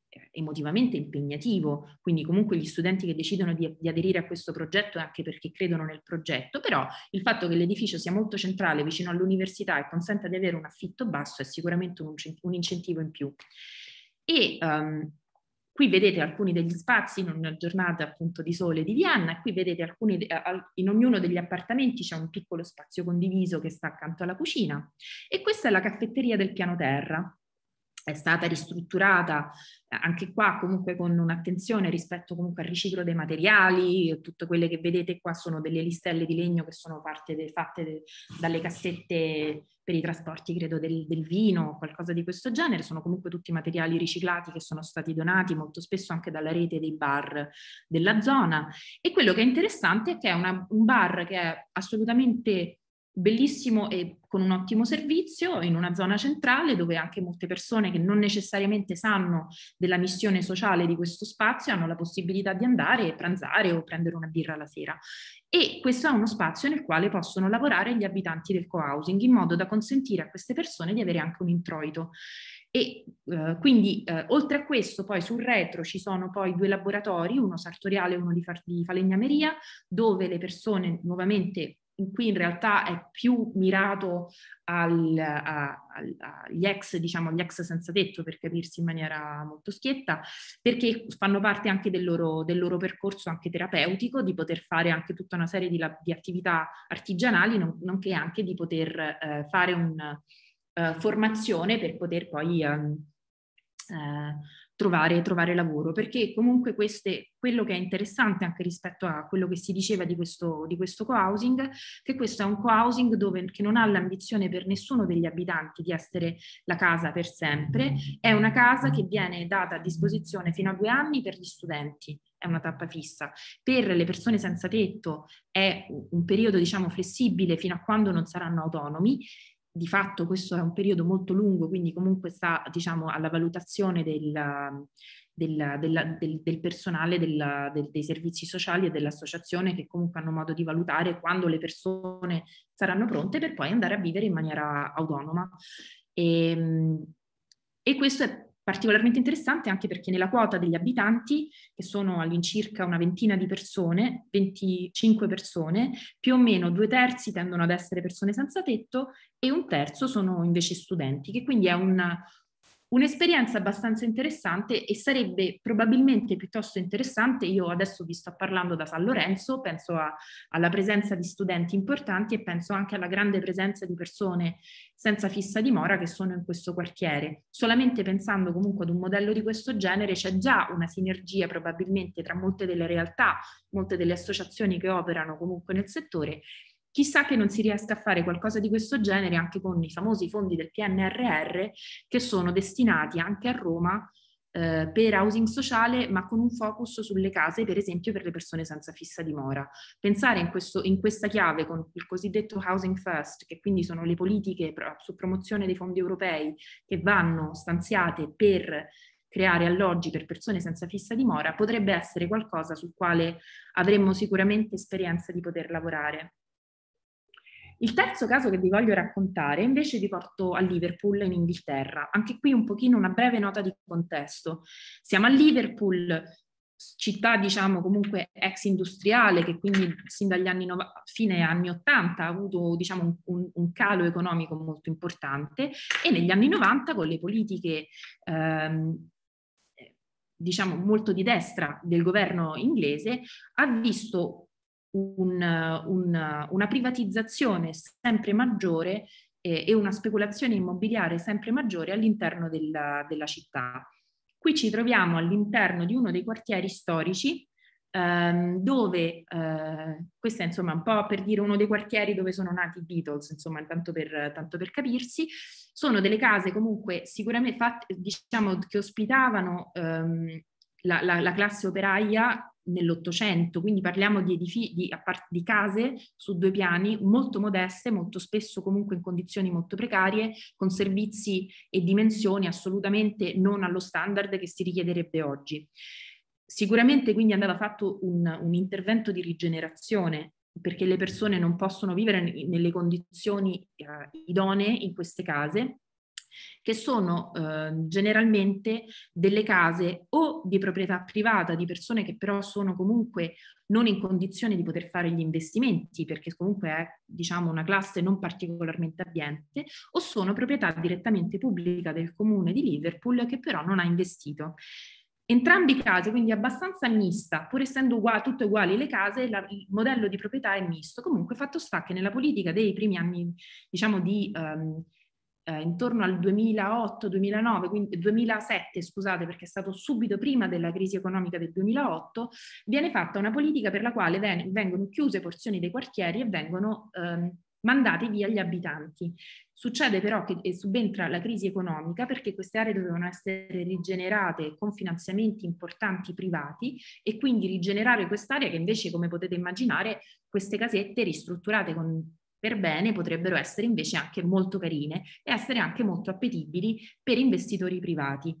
eh, emotivamente impegnativo, quindi comunque gli studenti che decidono di, di aderire a questo progetto è anche perché credono nel progetto, però il fatto che l'edificio sia molto centrale vicino all'università e consenta di avere un affitto basso è sicuramente un, un incentivo in più. E um, Qui vedete alcuni degli spazi in una giornata appunto di sole di Diana, qui vedete alcuni, in ognuno degli appartamenti c'è un piccolo spazio condiviso che sta accanto alla cucina e questa è la caffetteria del piano terra è stata ristrutturata eh, anche qua comunque con un'attenzione rispetto comunque al riciclo dei materiali, tutte quelle che vedete qua sono delle listelle di legno che sono de, fatte de, dalle cassette per i trasporti credo del, del vino o qualcosa di questo genere, sono comunque tutti materiali riciclati che sono stati donati molto spesso anche dalla rete dei bar della zona e quello che è interessante è che è una, un bar che è assolutamente bellissimo e con un ottimo servizio in una zona centrale dove anche molte persone che non necessariamente sanno della missione sociale di questo spazio hanno la possibilità di andare e pranzare o prendere una birra la sera. E questo è uno spazio nel quale possono lavorare gli abitanti del co-housing in modo da consentire a queste persone di avere anche un introito. E eh, quindi eh, oltre a questo poi sul retro ci sono poi due laboratori, uno sartoriale e uno di, far- di falegnameria, dove le persone nuovamente in cui in realtà è più mirato al, a, al, agli ex, diciamo, agli ex senza tetto, per capirsi in maniera molto schietta, perché fanno parte anche del loro, del loro percorso anche terapeutico, di poter fare anche tutta una serie di, di attività artigianali, non, nonché anche di poter eh, fare una eh, formazione per poter poi... Ehm, eh, trovare, trovare lavoro, perché comunque queste, quello che è interessante anche rispetto a quello che si diceva di questo, di questo co-housing, che questo è un co-housing dove, che non ha l'ambizione per nessuno degli abitanti di essere la casa per sempre, è una casa che viene data a disposizione fino a due anni per gli studenti è una tappa fissa. Per le persone senza tetto è un periodo, diciamo, flessibile fino a quando non saranno autonomi di fatto questo è un periodo molto lungo, quindi comunque sta diciamo, alla valutazione del, del, del, del, del personale dei servizi sociali e dell'associazione che comunque hanno modo di valutare quando le persone saranno pronte per poi andare a vivere in maniera autonoma. E, ehm, e questo è Particolarmente interessante anche perché nella quota degli abitanti, che sono all'incirca una ventina di persone, 25 persone, più o meno due terzi tendono ad essere persone senza tetto e un terzo sono invece studenti, che quindi è un, Un'esperienza abbastanza interessante e sarebbe probabilmente piuttosto interessante, io adesso vi sto parlando da San Lorenzo, penso a, alla presenza di studenti importanti e penso anche alla grande presenza di persone senza fissa dimora che sono in questo quartiere. Solamente pensando comunque ad un modello di questo genere c'è già una sinergia probabilmente tra molte delle realtà, molte delle associazioni che operano comunque nel settore chissà che non si riesca a fare qualcosa di questo genere anche con i famosi fondi del PNRR che sono destinati anche a Roma eh, per housing sociale, ma con un focus sulle case, per esempio per le persone senza fissa dimora. Pensare in, questo, in questa chiave con il cosiddetto housing first, che quindi sono le politiche su promozione dei fondi europei che vanno stanziate per creare alloggi per persone senza fissa dimora, potrebbe essere qualcosa sul quale avremmo sicuramente esperienza di poter lavorare. Il terzo caso che vi voglio raccontare invece vi porto a Liverpool in Inghilterra. Anche qui un pochino una breve nota di contesto. Siamo a Liverpool, città diciamo comunque ex industriale che quindi sin dagli anni no- fine anni 80 ha avuto diciamo un, un, un, calo economico molto importante e negli anni 90 con le politiche ehm, diciamo molto di destra del governo inglese ha visto un, un, una privatizzazione sempre maggiore eh, e una speculazione immobiliare sempre maggiore all'interno della, della, città. Qui ci troviamo all'interno di uno dei quartieri storici ehm, dove, eh, questo è insomma un po' per dire uno dei quartieri dove sono nati i Beatles, insomma tanto per, tanto per capirsi, sono delle case comunque sicuramente fatte, diciamo che ospitavano ehm, la, la, la, classe operaia nell'Ottocento, quindi parliamo di, edifi- di, di case su due piani molto modeste, molto spesso comunque in condizioni molto precarie, con servizi e dimensioni assolutamente non allo standard che si richiederebbe oggi. Sicuramente quindi andava fatto un, un intervento di rigenerazione perché le persone non possono vivere nelle condizioni eh, idonee in queste case che sono eh, generalmente delle case o di proprietà privata di persone che però sono comunque non in condizione di poter fare gli investimenti, perché comunque è diciamo, una classe non particolarmente abbiente, o sono proprietà direttamente pubblica del comune di Liverpool che però non ha investito. Entrambi i casi, quindi abbastanza mista, pur essendo uguali, tutte uguali le case, la, il modello di proprietà è misto. Comunque fatto sta che nella politica dei primi anni, diciamo, di, um, eh, intorno al 2008-2009, quindi 2007 scusate perché è stato subito prima della crisi economica del 2008, viene fatta una politica per la quale ven- vengono chiuse porzioni dei quartieri e vengono ehm, mandati via gli abitanti. Succede però che subentra la crisi economica perché queste aree dovevano essere rigenerate con finanziamenti importanti privati e quindi rigenerare quest'area che invece, come potete immaginare, queste casette ristrutturate con per bene potrebbero essere invece anche molto carine e essere anche molto appetibili per investitori privati.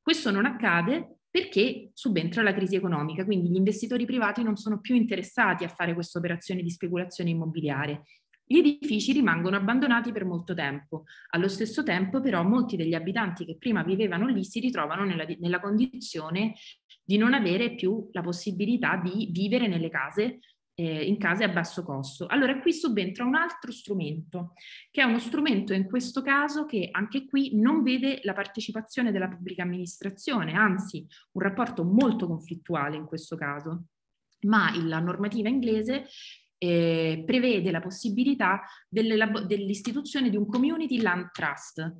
Questo non accade perché subentra la crisi economica, quindi gli investitori privati non sono più interessati a fare questa operazione di speculazione immobiliare. Gli edifici rimangono abbandonati per molto tempo. Allo stesso tempo, però, molti degli abitanti che prima vivevano lì si ritrovano nella, nella condizione di non avere più la possibilità di vivere nelle case eh, in case a basso costo. Allora qui subentra un altro strumento, che è uno strumento in questo caso che anche qui non vede la partecipazione della pubblica amministrazione, anzi un rapporto molto conflittuale in questo caso, ma la normativa inglese eh, prevede la possibilità dell'istituzione di un community land trust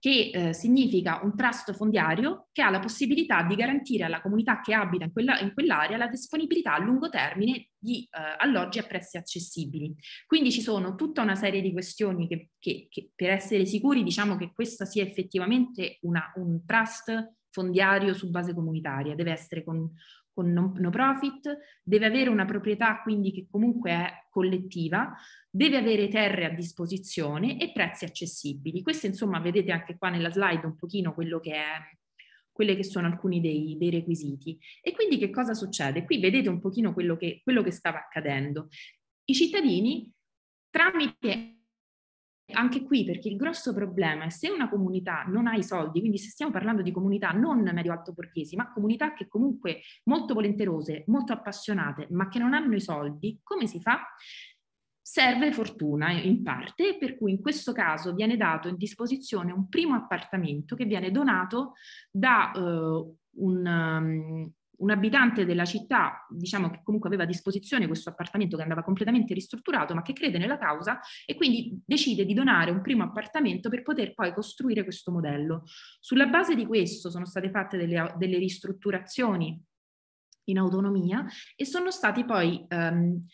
che eh, significa un trust fondiario che ha la possibilità di garantire alla comunità che abita in, quella, in quell'area la disponibilità a lungo termine di eh, alloggi a prezzi accessibili. Quindi ci sono tutta una serie di questioni che, che, che per essere sicuri diciamo che questo sia effettivamente una, un trust fondiario su base comunitaria, deve essere con con no profit, deve avere una proprietà quindi che comunque è collettiva, deve avere terre a disposizione e prezzi accessibili. Questo insomma vedete anche qua nella slide un pochino quello che è quelli che sono alcuni dei, dei, requisiti. E quindi che cosa succede? Qui vedete un pochino quello che, quello che stava accadendo. I cittadini, tramite anche qui, perché il grosso problema è se una comunità non ha i soldi, quindi se stiamo parlando di comunità non medio-alto borghesi, ma comunità che comunque molto volenterose, molto appassionate, ma che non hanno i soldi, come si fa? Serve fortuna eh, in parte, per cui in questo caso viene dato in disposizione un primo appartamento che viene donato da eh, un, um, un abitante della città, diciamo che comunque aveva a disposizione questo appartamento che andava completamente ristrutturato, ma che crede nella causa e quindi decide di donare un primo appartamento per poter poi costruire questo modello. Sulla base di questo sono state fatte delle, delle ristrutturazioni in autonomia e sono stati poi um,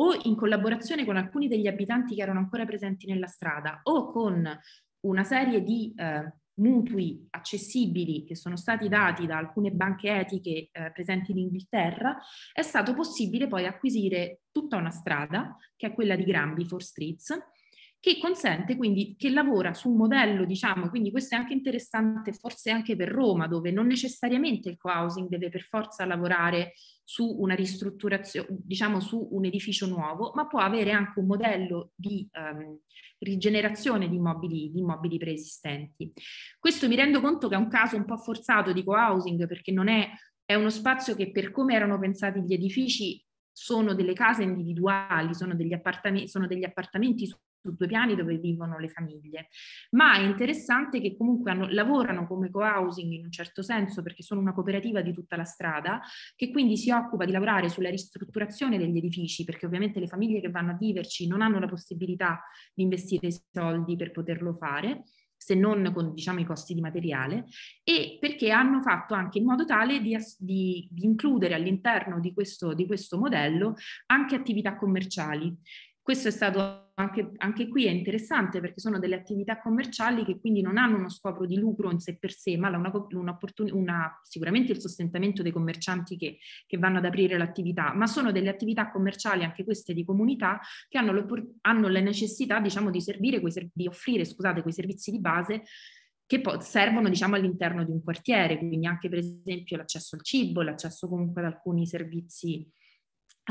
o in collaborazione con alcuni degli abitanti che erano ancora presenti nella strada o con una serie di eh, mutui accessibili che sono stati dati da alcune banche etiche eh, presenti in Inghilterra, è stato possibile poi acquisire tutta una strada, che è quella di Granby for Streets, che consente quindi, che lavora su un modello, diciamo, quindi questo è anche interessante forse anche per Roma, dove non necessariamente il co-housing deve per forza lavorare su una ristrutturazione, diciamo su un edificio nuovo, ma può avere anche un modello di um, rigenerazione di immobili, di immobili preesistenti. Questo mi rendo conto che è un caso un po' forzato di co-housing, perché non è, è uno spazio che per come erano pensati gli edifici sono delle case individuali, sono degli, sono degli, appartamenti su su due piani dove vivono le famiglie, ma è interessante che comunque hanno, lavorano come co-housing in un certo senso perché sono una cooperativa di tutta la strada che quindi si occupa di lavorare sulla ristrutturazione degli edifici perché ovviamente le famiglie che vanno a viverci non hanno la possibilità di investire i soldi per poterlo fare se non con diciamo, i costi di materiale, e perché hanno fatto anche in modo tale di, di, di includere all'interno di questo, di questo modello anche attività commerciali. Questo è stato anche, anche, qui è interessante perché sono delle attività commerciali che quindi non hanno uno scopo di lucro in sé per sé, ma una, una, una, sicuramente il sostentamento dei commercianti che, che, vanno ad aprire l'attività, ma sono delle attività commerciali, anche queste di comunità, che hanno, hanno la necessità diciamo, di, servire, di offrire scusate, quei servizi di base che servono diciamo, all'interno di un quartiere, quindi anche per esempio l'accesso al cibo, l'accesso comunque ad alcuni servizi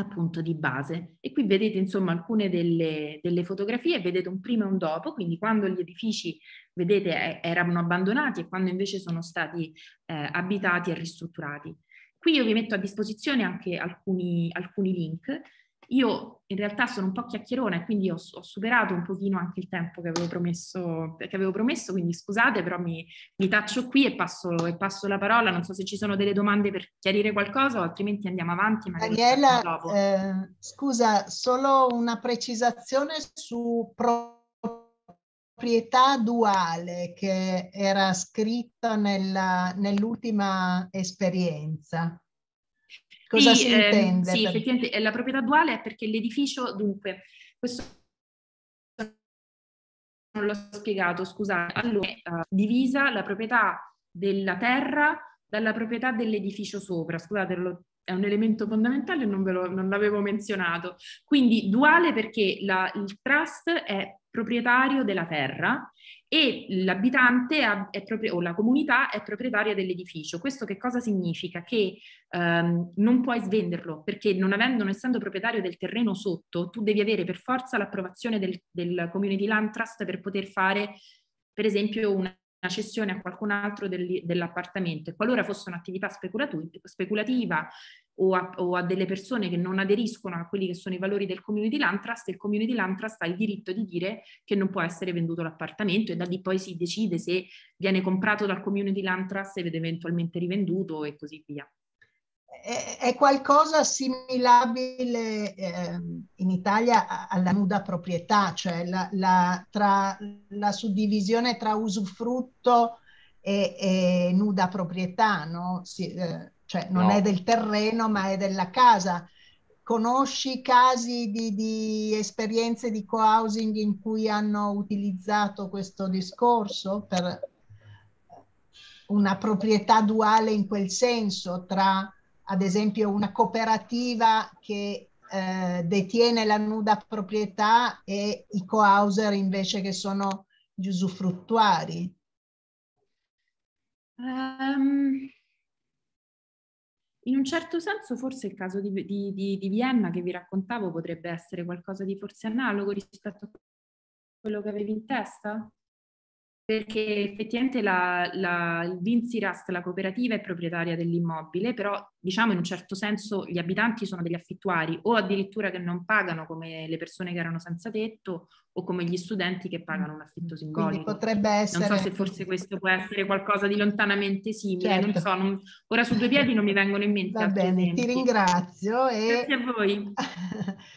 appunto di base. E qui vedete insomma alcune delle, delle, fotografie, vedete un prima e un dopo, quindi quando gli edifici, vedete, erano abbandonati e quando invece sono stati eh, abitati e ristrutturati. Qui io vi metto a disposizione anche alcuni, alcuni link io mm. in realtà sono un po' chiacchierona e quindi ho, ho, superato un pochino anche il tempo che avevo promesso, che avevo promesso quindi scusate, però mi, mi taccio qui e passo, e passo, la parola. Non so se ci sono delle domande per chiarire qualcosa o altrimenti andiamo avanti. Daniela, eh, scusa, solo una precisazione su proprietà duale che era scritta nella, nell'ultima esperienza. Cosa sì, si ehm, intende? Eh, sì, per... effettivamente eh, la proprietà duale è perché l'edificio, dunque, questo non l'ho spiegato, scusate, allora uh, divisa la proprietà della terra dalla proprietà dell'edificio sopra, scusate, lo, è un elemento fondamentale, non, ve lo, non l'avevo menzionato. Quindi duale perché la, il trust è proprietario della terra e l'abitante proprio, o la comunità è proprietaria dell'edificio. Questo che cosa significa? Che ehm, non puoi svenderlo perché non, avendo, non essendo proprietario del terreno sotto, tu devi avere per forza l'approvazione del, del Community Land Trust per poter fare, per esempio, una una cessione a qualcun altro del, dell'appartamento e qualora fosse un'attività speculativa o a, o a, delle persone che non aderiscono a quelli che sono i valori del community land trust, il community land trust ha il diritto di dire che non può essere venduto l'appartamento e da lì poi si decide se viene comprato dal community land trust ed eventualmente rivenduto e così via. È, qualcosa similabile eh, in Italia alla nuda proprietà, cioè la, la, tra, la suddivisione tra usufrutto e, e nuda proprietà, no? Si, eh, cioè non no. è del terreno ma è della casa. Conosci casi di, di esperienze di co-housing in cui hanno utilizzato questo discorso per una proprietà duale in quel senso tra ad esempio una cooperativa che eh, detiene la nuda proprietà e i co-houser invece che sono gli usufruttuari? Um, in un certo senso forse il caso di, di, di, di Vienna che vi raccontavo potrebbe essere qualcosa di forse analogo rispetto a quello che avevi in testa? perché effettivamente la, la, il Vinzirast, la cooperativa, è proprietaria dell'immobile, però diciamo in un certo senso gli abitanti sono degli affittuari o addirittura che non pagano come le persone che erano senza tetto o come gli studenti che pagano un affitto simbolico. Quindi potrebbe essere... Non so se forse questo può essere qualcosa di lontanamente simile, certo. non so, non... ora su due piedi non mi vengono in mente Va bene, esempi. ti ringrazio e... Grazie a voi.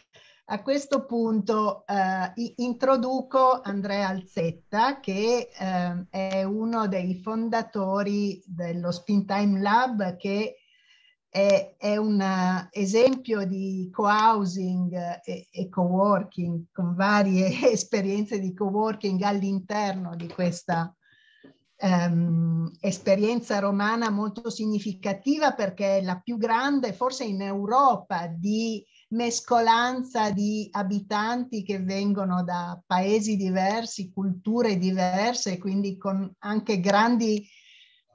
A questo punto eh, introduco Andrea Alzetta che eh, è uno dei fondatori dello Spin Time Lab che è, è un eh, esempio di co-housing e, eh, e co-working con varie esperienze di co-working all'interno di questa Um, esperienza romana molto significativa perché è la più grande forse in Europa di mescolanza di abitanti che vengono da paesi diversi, culture diverse, quindi con anche grandi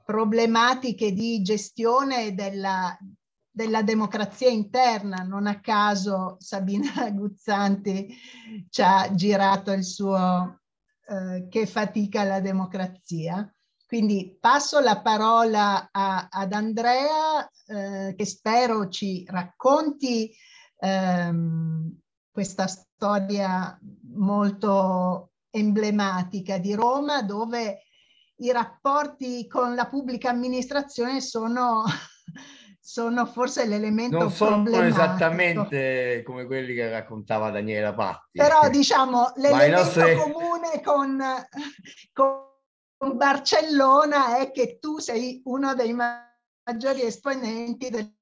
problematiche di gestione della, della democrazia interna. Non a caso Sabina Guzzanti ci ha girato il suo eh, Che fatica la democrazia. Quindi passo la parola a, ad Andrea eh, che spero ci racconti ehm, questa storia molto emblematica di Roma dove i rapporti con la pubblica amministrazione sono, sono forse l'elemento non sono esattamente come quelli che raccontava Daniela Patti però diciamo l'elemento nostri... comune con, con Barcellona è che tu sei uno dei maggiori esponenti del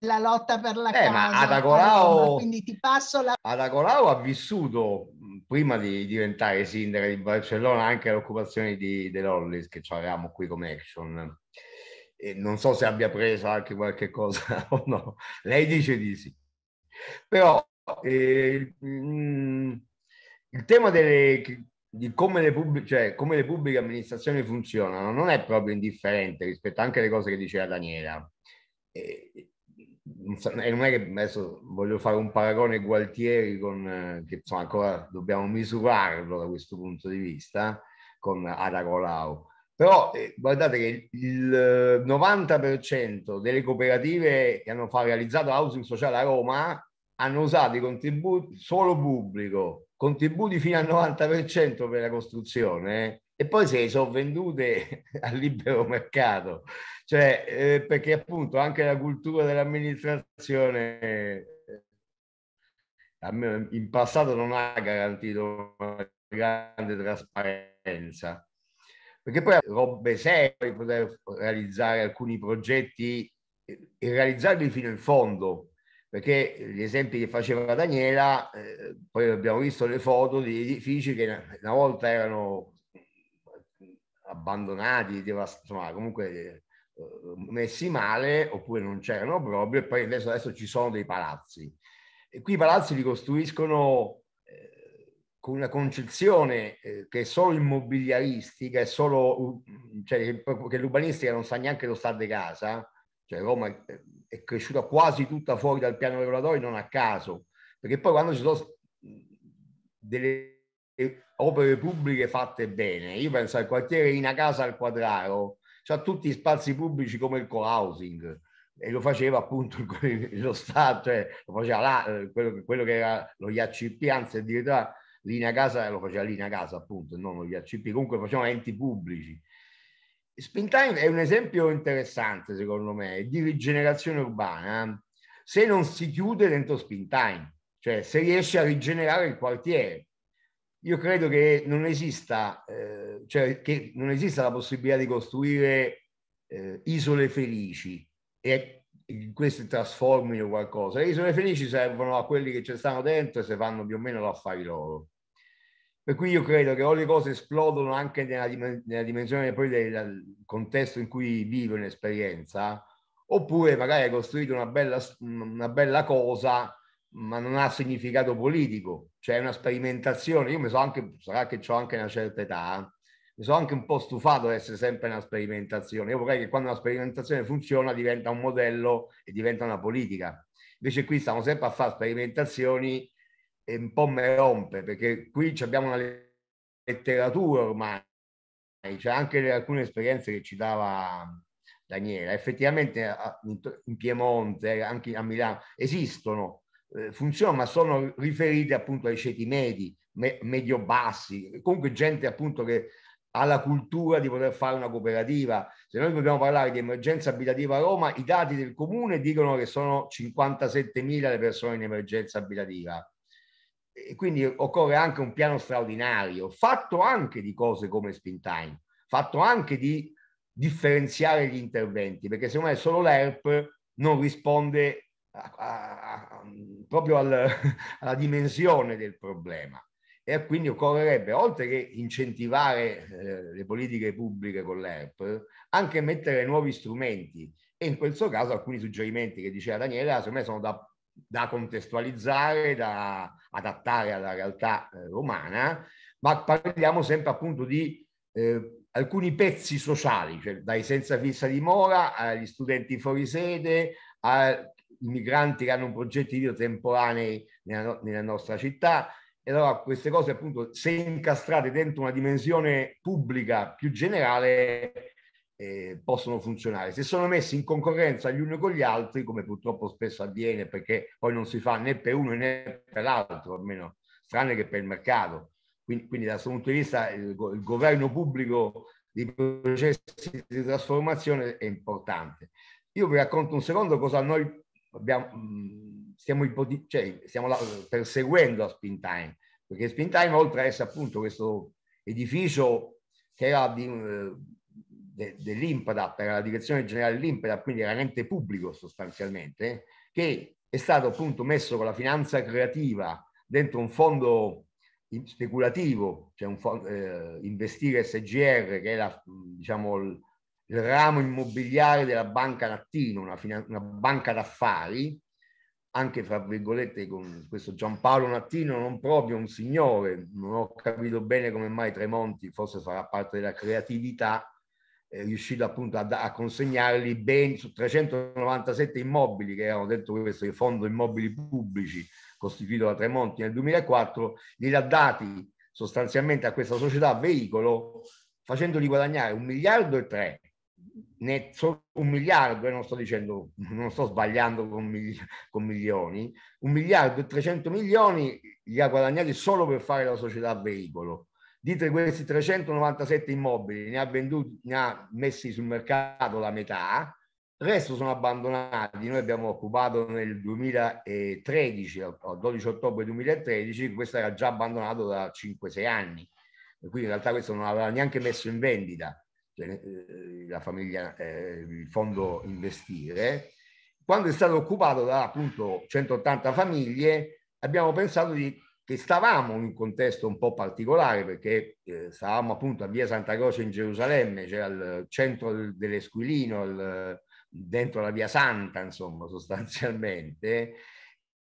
la lotta per la eh, casa. Ma Adacolao, quindi ti passo la... Adacolao ha vissuto, mm, prima di diventare sindaco di Barcellona, anche l'occupazione di dell'Ollis che avevamo qui come action. E non so se abbia preso anche qualche cosa o no. Lei dice di sì. Però eh, il mm, tema delle, di come le, pubblic- cioè, come le pubbliche amministrazioni funzionano non è proprio indifferente rispetto anche alle cose che diceva Daniela. Eh, non è che adesso voglio fare un paragone Gualtieri con, eh, che insomma, ancora dobbiamo misurarlo da questo punto di vista con Ada Colau però eh, guardate che il 90% eh, delle cooperative che hanno realizzato housing sociale a Roma hanno usato i contributi solo pubblico contributi fino al 90% per la costruzione eh, e poi se le sono vendute al libero mercato cioè, eh, perché appunto anche la cultura dell'amministrazione eh, in passato non ha garantito una grande trasparenza. Perché poi robe serie di poter realizzare alcuni progetti e realizzarli fino in fondo, perché gli esempi che faceva Daniela, eh, poi abbiamo visto le foto di edifici che una volta erano abbandonati, devastati, insomma comunque eh, Uhm, messi male oppure non c'erano proprio e poi adesso, adesso ci sono dei palazzi. E qui i palazzi li costruiscono uhm, con una concezione uhm, che è solo immobiliaristica, è solo, cioè, che l'urbanistica non sa neanche lo stato di casa, cioè Roma è cresciuta quasi tutta fuori dal piano regolatorio non a caso, perché poi quando ci sono delle opere pubbliche fatte bene, io penso al quartiere in a casa al quadraro, ha tutti gli spazi pubblici come il co-housing e lo faceva appunto lo Stato, cioè lo faceva là, eh, quello, quello che era lo IACP, anzi addirittura linea casa lo faceva linea casa appunto, non lo IACP, comunque facevano enti pubblici. Spintime è un esempio interessante secondo me di rigenerazione urbana eh. se non si chiude dentro Spintime, cioè se riesce a rigenerare il quartiere io credo che non esista, eh, cioè che non esista la possibilità di costruire eh, isole felici e queste trasformino qualcosa. Le isole felici servono a quelli che ci stanno dentro e se fanno più o meno l'affari loro. Per cui io credo che o le cose esplodono anche nella, nella dimensione poi del, del contesto in cui vive un'esperienza, oppure magari hai costruito una bella, una bella cosa ma non ha significato politico cioè una sperimentazione. Io mi so anche, sarà che ho anche una certa età, mi sono anche un po' stufato di essere sempre una sperimentazione. Io vorrei che quando una sperimentazione funziona diventa un modello e diventa una politica. Invece qui stiamo sempre a fare sperimentazioni e un po' me rompe, perché qui abbiamo una letteratura ormai, c'è anche alcune esperienze che ci dava Daniela. Effettivamente in Piemonte, anche a Milano, esistono eh, funziona, ma sono riferite appunto ai ceti medi, medio-bassi, comunque gente appunto che ha la cultura di poter fare una cooperativa. Se noi dobbiamo parlare di emergenza abitativa a Roma, i dati del comune dicono che sono 57.000 le persone in emergenza abitativa. E quindi occorre anche un piano straordinario, fatto anche di cose come Spin Time, fatto anche di differenziare gli interventi, perché secondo me solo l'ERP non risponde a, a, proprio al, alla dimensione del problema. E quindi occorrerebbe, oltre che incentivare eh, le politiche pubbliche con l'ERP, anche mettere nuovi strumenti. E in questo caso alcuni suggerimenti che diceva Daniela, secondo me sono da, da contestualizzare, da adattare alla realtà eh, romana, ma parliamo sempre appunto di eh, alcuni pezzi sociali, cioè dai senza fissa dimora agli studenti fuori sede, a migranti che hanno un progetto di vita temporanei nella, no- nella nostra città. E allora queste cose appunto, se incastrate dentro una dimensione pubblica più generale, eh, possono funzionare. Se sono messi in concorrenza gli uni con gli altri, come purtroppo spesso avviene, perché poi non si fa né per uno né per l'altro, almeno tranne che per il mercato. Quindi, quindi da questo punto di vista il, il governo pubblico di processi di trasformazione è importante. Io vi racconto un secondo cosa noi abbiamo, mm, stiamo, ipotiz- cioè, stiamo la- perseguendo la Spin Time, perché Spin Time, oltre a essere appunto questo edificio che era di, eh, de, dell'Impedap, era la direzione generale dell'Impada, quindi era ente pubblico sostanzialmente, che è stato appunto messo con la finanza creativa dentro un fondo speculativo, cioè un fondo, eh, investire SGR, che era diciamo il, il ramo immobiliare della Banca Lattino, una, finan- una banca d'affari, anche fra virgolette con questo Giampaolo Nattino non proprio un signore, non ho capito bene come mai Tremonti, forse sarà parte della creatività, è riuscito appunto a, a consegnargli ben su 397 immobili che erano dentro questo fondo immobili pubblici costituito da Tremonti nel 2004, li ha dati sostanzialmente a questa società veicolo facendoli guadagnare un miliardo e tre ne un miliardo, e eh, non sto dicendo, non sto sbagliando con, mili- con milioni, un miliardo e 300 milioni li ha guadagnati solo per fare la società veicolo. Di questi 397 immobili, ne ha venduti, ne ha messi sul mercato la metà, il resto sono abbandonati. Noi abbiamo occupato nel 2013, 12 ottobre 2013, questo era già abbandonato da 5-6 anni. Quindi in realtà questo non l'aveva neanche messo in vendita cioè, eh, la famiglia, eh, il fondo Investire, quando è stato occupato da appunto 180 famiglie, abbiamo pensato di, che stavamo in un contesto un po' particolare perché eh, stavamo appunto a via Santa Croce in Gerusalemme, cioè al centro dell'Esquilino, al, dentro la via Santa, insomma, sostanzialmente,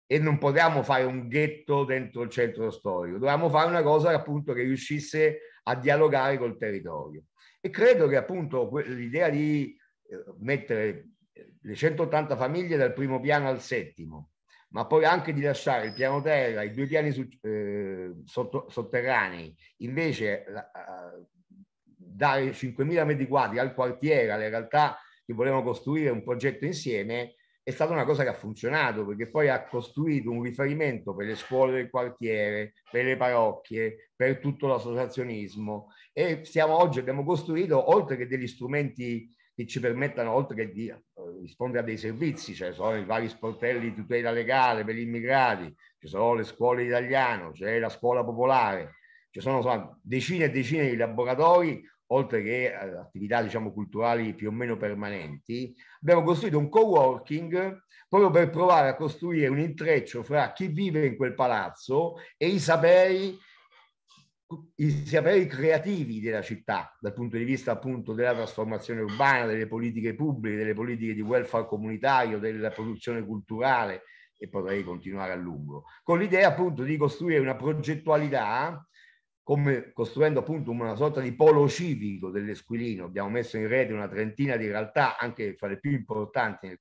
e non potevamo fare un ghetto dentro il centro storico, dovevamo fare una cosa appunto che riuscisse a dialogare col territorio. E credo che appunto l'idea di eh, mettere eh, le 180 famiglie dal primo piano al settimo, ma poi anche di lasciare il piano terra, i due piani su, eh, sotto, sotterranei, invece la, dare 5.000 metri quadri al quartiere, alle realtà che volevano costruire un progetto insieme, è stata una cosa che ha funzionato perché poi ha costruito un riferimento per le scuole del quartiere, per le parrocchie, per tutto l'associazionismo e siamo oggi abbiamo costruito oltre che degli strumenti che ci permettano, oltre che di eh, rispondere a dei servizi, cioè sono i vari sportelli di tutela legale per gli immigrati, ci sono le scuole italiane, c'è cioè la scuola popolare, ci sono, sono decine e decine di laboratori oltre che eh, attività diciamo, culturali più o meno permanenti, abbiamo costruito un co-working proprio per provare a costruire un intreccio fra chi vive in quel palazzo e i saperi, i saperi creativi della città, dal punto di vista appunto della trasformazione urbana, delle politiche pubbliche, delle politiche di welfare comunitario, della produzione culturale e potrei continuare a lungo, con l'idea appunto di costruire una progettualità come costruendo appunto una sorta di polo civico dell'Esquilino. Abbiamo messo in rete una trentina di realtà, anche fra le più importanti nel,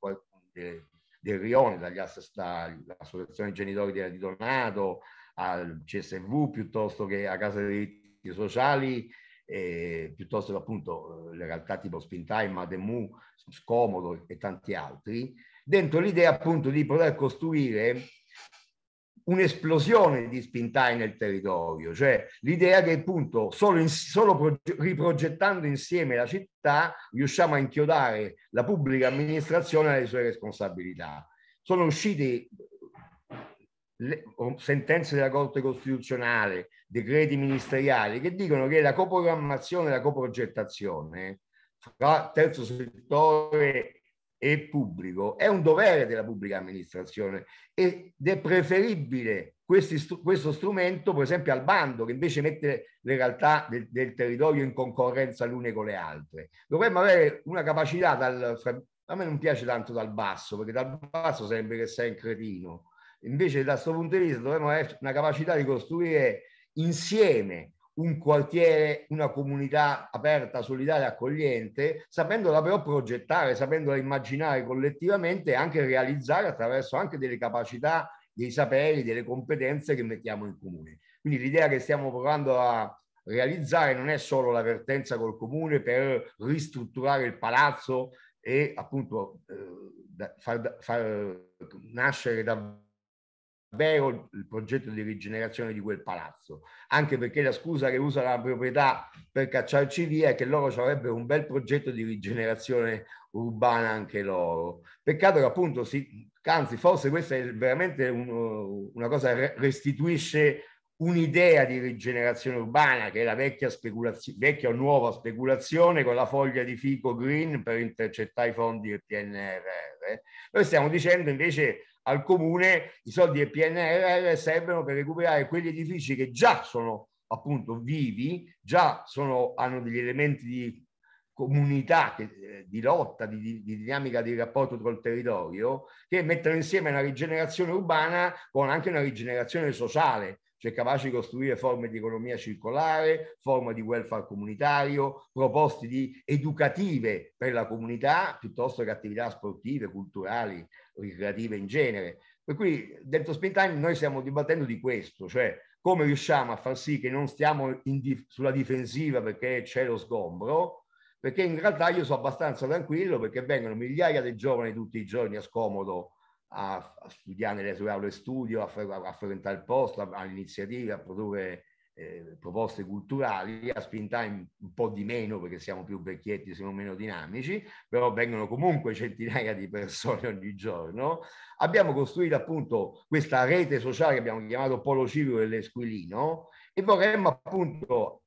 del, del Rione, dall'Associazione Genitori di Donato al CSV, piuttosto che a Casa dei diritti sociali, eh, piuttosto che appunto le realtà tipo Spintai, Mademu, Scomodo e tanti altri, dentro l'idea appunto di poter costruire un'esplosione di spintai nel territorio, cioè l'idea che appunto solo, in, solo riprogettando insieme la città riusciamo a inchiodare la pubblica amministrazione alle sue responsabilità. Sono usciti le sentenze della Corte Costituzionale, decreti ministeriali che dicono che la coprogrammazione e la coprogettazione fra terzo settore e pubblico. È un dovere della pubblica amministrazione ed è preferibile questi, questo strumento, per esempio, al bando, che invece mette le realtà del, del territorio in concorrenza l'une con le altre. Dovremmo avere una capacità, dal, a me non piace tanto dal basso, perché dal basso sembra che sei un cretino. Invece, da questo punto di vista, dovremmo avere una capacità di costruire insieme un quartiere, una comunità aperta, solidale, accogliente, sapendola però progettare, sapendola immaginare collettivamente e anche realizzare attraverso anche delle capacità, dei saperi, delle competenze che mettiamo in comune. Quindi l'idea che stiamo provando a realizzare non è solo la vertenza col comune per ristrutturare il palazzo e appunto eh, far, far nascere davvero vero il progetto di rigenerazione di quel palazzo, anche perché la scusa che usa la proprietà per cacciarci via è che loro avrebbero un bel progetto di rigenerazione urbana anche loro. Peccato che appunto, si, anzi forse questa è veramente uno, una cosa che restituisce un'idea di rigenerazione urbana che è la vecchia, speculazione, vecchia o nuova speculazione con la foglia di fico green per intercettare i fondi del PNRR. Noi stiamo dicendo invece al comune i soldi del PNRR servono per recuperare quegli edifici che già sono appunto vivi, già sono, hanno degli elementi di comunità, che, eh, di lotta, di, di, dinamica di rapporto col territorio, che mettono insieme una rigenerazione urbana con anche una rigenerazione sociale, cioè capaci di costruire forme di economia circolare, forme di welfare comunitario, proposte educative per la comunità, piuttosto che attività sportive, culturali, ricreative in genere. Per cui dentro Spintime noi stiamo dibattendo di questo, cioè come riusciamo a far sì che non stiamo dif- sulla difensiva perché c'è lo sgombro, perché in realtà io sono abbastanza tranquillo perché vengono migliaia di giovani tutti i giorni a scomodo a, a studiare nelle sue aule studio, a, fre- a frequentare il posto, all'iniziativa, a produrre eh, proposte culturali, a spin time un po' di meno perché siamo più vecchietti, siamo meno dinamici, però vengono comunque centinaia di persone ogni giorno. Abbiamo costruito appunto questa rete sociale che abbiamo chiamato Polo Civico dell'Esquilino e vorremmo appunto,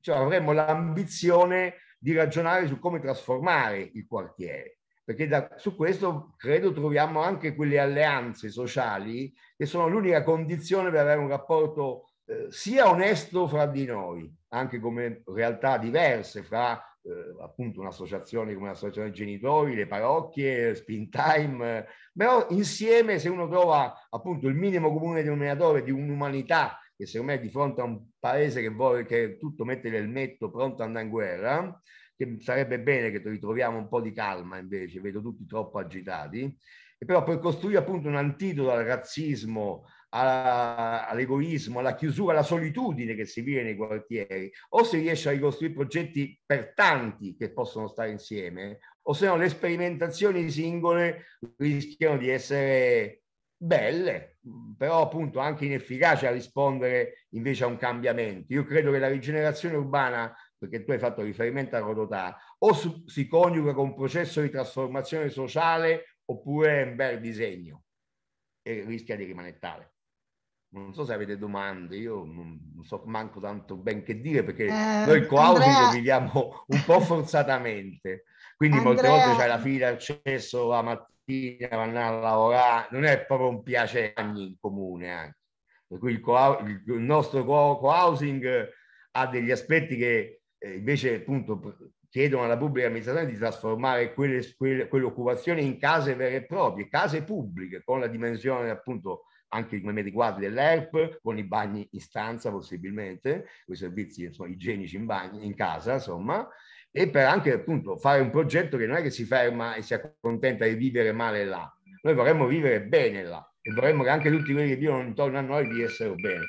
cioè avremmo l'ambizione di ragionare su come trasformare il quartiere perché da, su questo credo troviamo anche quelle alleanze sociali che sono l'unica condizione per avere un rapporto eh, sia onesto fra di noi, anche come realtà diverse, fra eh, appunto un'associazione come l'associazione dei genitori, le parrocchie, Spin Time, eh, però insieme se uno trova appunto il minimo comune denominatore di un'umanità che secondo me è di fronte a un paese che vuole che tutto mette l'elmetto pronto ad andare in guerra, che sarebbe bene che ritroviamo un po' di calma invece, vedo tutti troppo agitati, e però per costruire appunto un antidoto al razzismo, all'egoismo, alla chiusura, alla solitudine che si vive nei quartieri, o si riesce a ricostruire progetti per tanti che possono stare insieme, o se no le sperimentazioni singole rischiano di essere belle, però appunto anche inefficaci a rispondere invece a un cambiamento. Io credo che la rigenerazione urbana perché tu hai fatto riferimento a Rodotà, o su, si coniuga con un processo di trasformazione sociale oppure è un bel disegno e rischia di rimanere tale non so se avete domande, io non, non so manco tanto ben che dire perché eh, noi il co-housing Andrea... lo viviamo un po' forzatamente, quindi Andrea... molte volte c'è la fila al cesso la mattina, vanno a lavorare, non è proprio un piacere in comune anche. Per cui il, co- il nostro co-housing ha degli aspetti che eh, invece appunto chiedono alla pubblica amministrazione di trasformare quelle, quelle, quell'occupazione in case vere e proprie, case pubbliche con la dimensione appunto anche come metri quadri dell'ERP, con i bagni in stanza possibilmente, con i servizi insomma, igienici in, bagno, in casa, insomma, e per anche appunto fare un progetto che non è che si ferma e si accontenta di vivere male là. Noi vorremmo vivere bene là e vorremmo che anche tutti quelli che vivono intorno a noi vivessero bene.